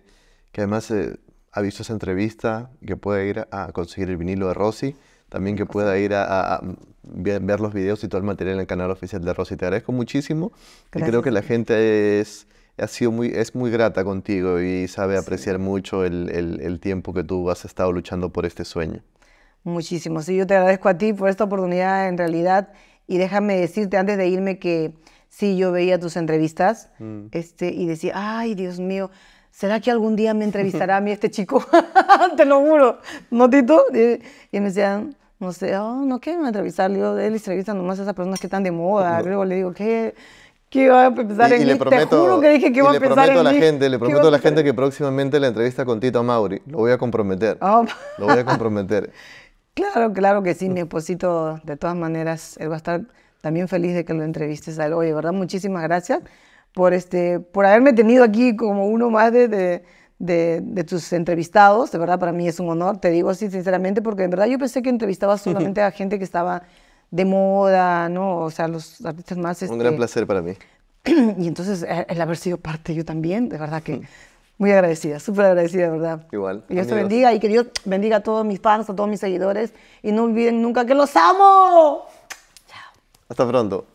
que además eh, ha visto esa entrevista, que pueda ir a conseguir el vinilo de Rosy, también que pueda ir a, ver los videos y todo el material en el canal oficial de Rosy. Te agradezco muchísimo y creo que la gente es ha sido muy, es muy grata contigo y sabe apreciar mucho el, tiempo que tú has estado luchando por este sueño. Muchísimo. Sí, yo te agradezco a ti por esta oportunidad en realidad. Y déjame decirte antes de irme que sí, yo veía tus entrevistas mm. este, y decía, ay, Dios mío, ¿será que algún día me entrevistará a mí este chico? te lo juro, ¿no, Tito? Y, me decían, no sé, oh, no quiero entrevistar. yo él entrevista nomás a esas personas que están de moda. Luego le digo, ¿qué? ¿Qué a empezar en y mí? Prometo, te juro que dije que a en Le prometo a la gente, le prometo a la gente que próximamente la entrevista con Tito Mauri, lo voy a comprometer. Lo voy a comprometer. Claro, claro que sí, mi mm. esposito, de todas maneras, él va a estar también feliz de que lo entrevistes a él. Oye, ¿verdad? Muchísimas gracias por, este, por haberme tenido aquí como uno más de, de, tus entrevistados. De verdad, para mí es un honor, te digo así sinceramente, porque en verdad yo pensé que entrevistaba solamente a gente que estaba de moda, ¿no? O sea, los artistas más... Un gran este placer para mí. y entonces, eh, el haber sido parte yo también, de verdad que muy agradecida, súper agradecida, ¿verdad? Igual. Que Dios te bendiga y que Dios bendiga a todos mis fans, a todos mis seguidores. Y no olviden nunca que los amo. Chao. Hasta pronto.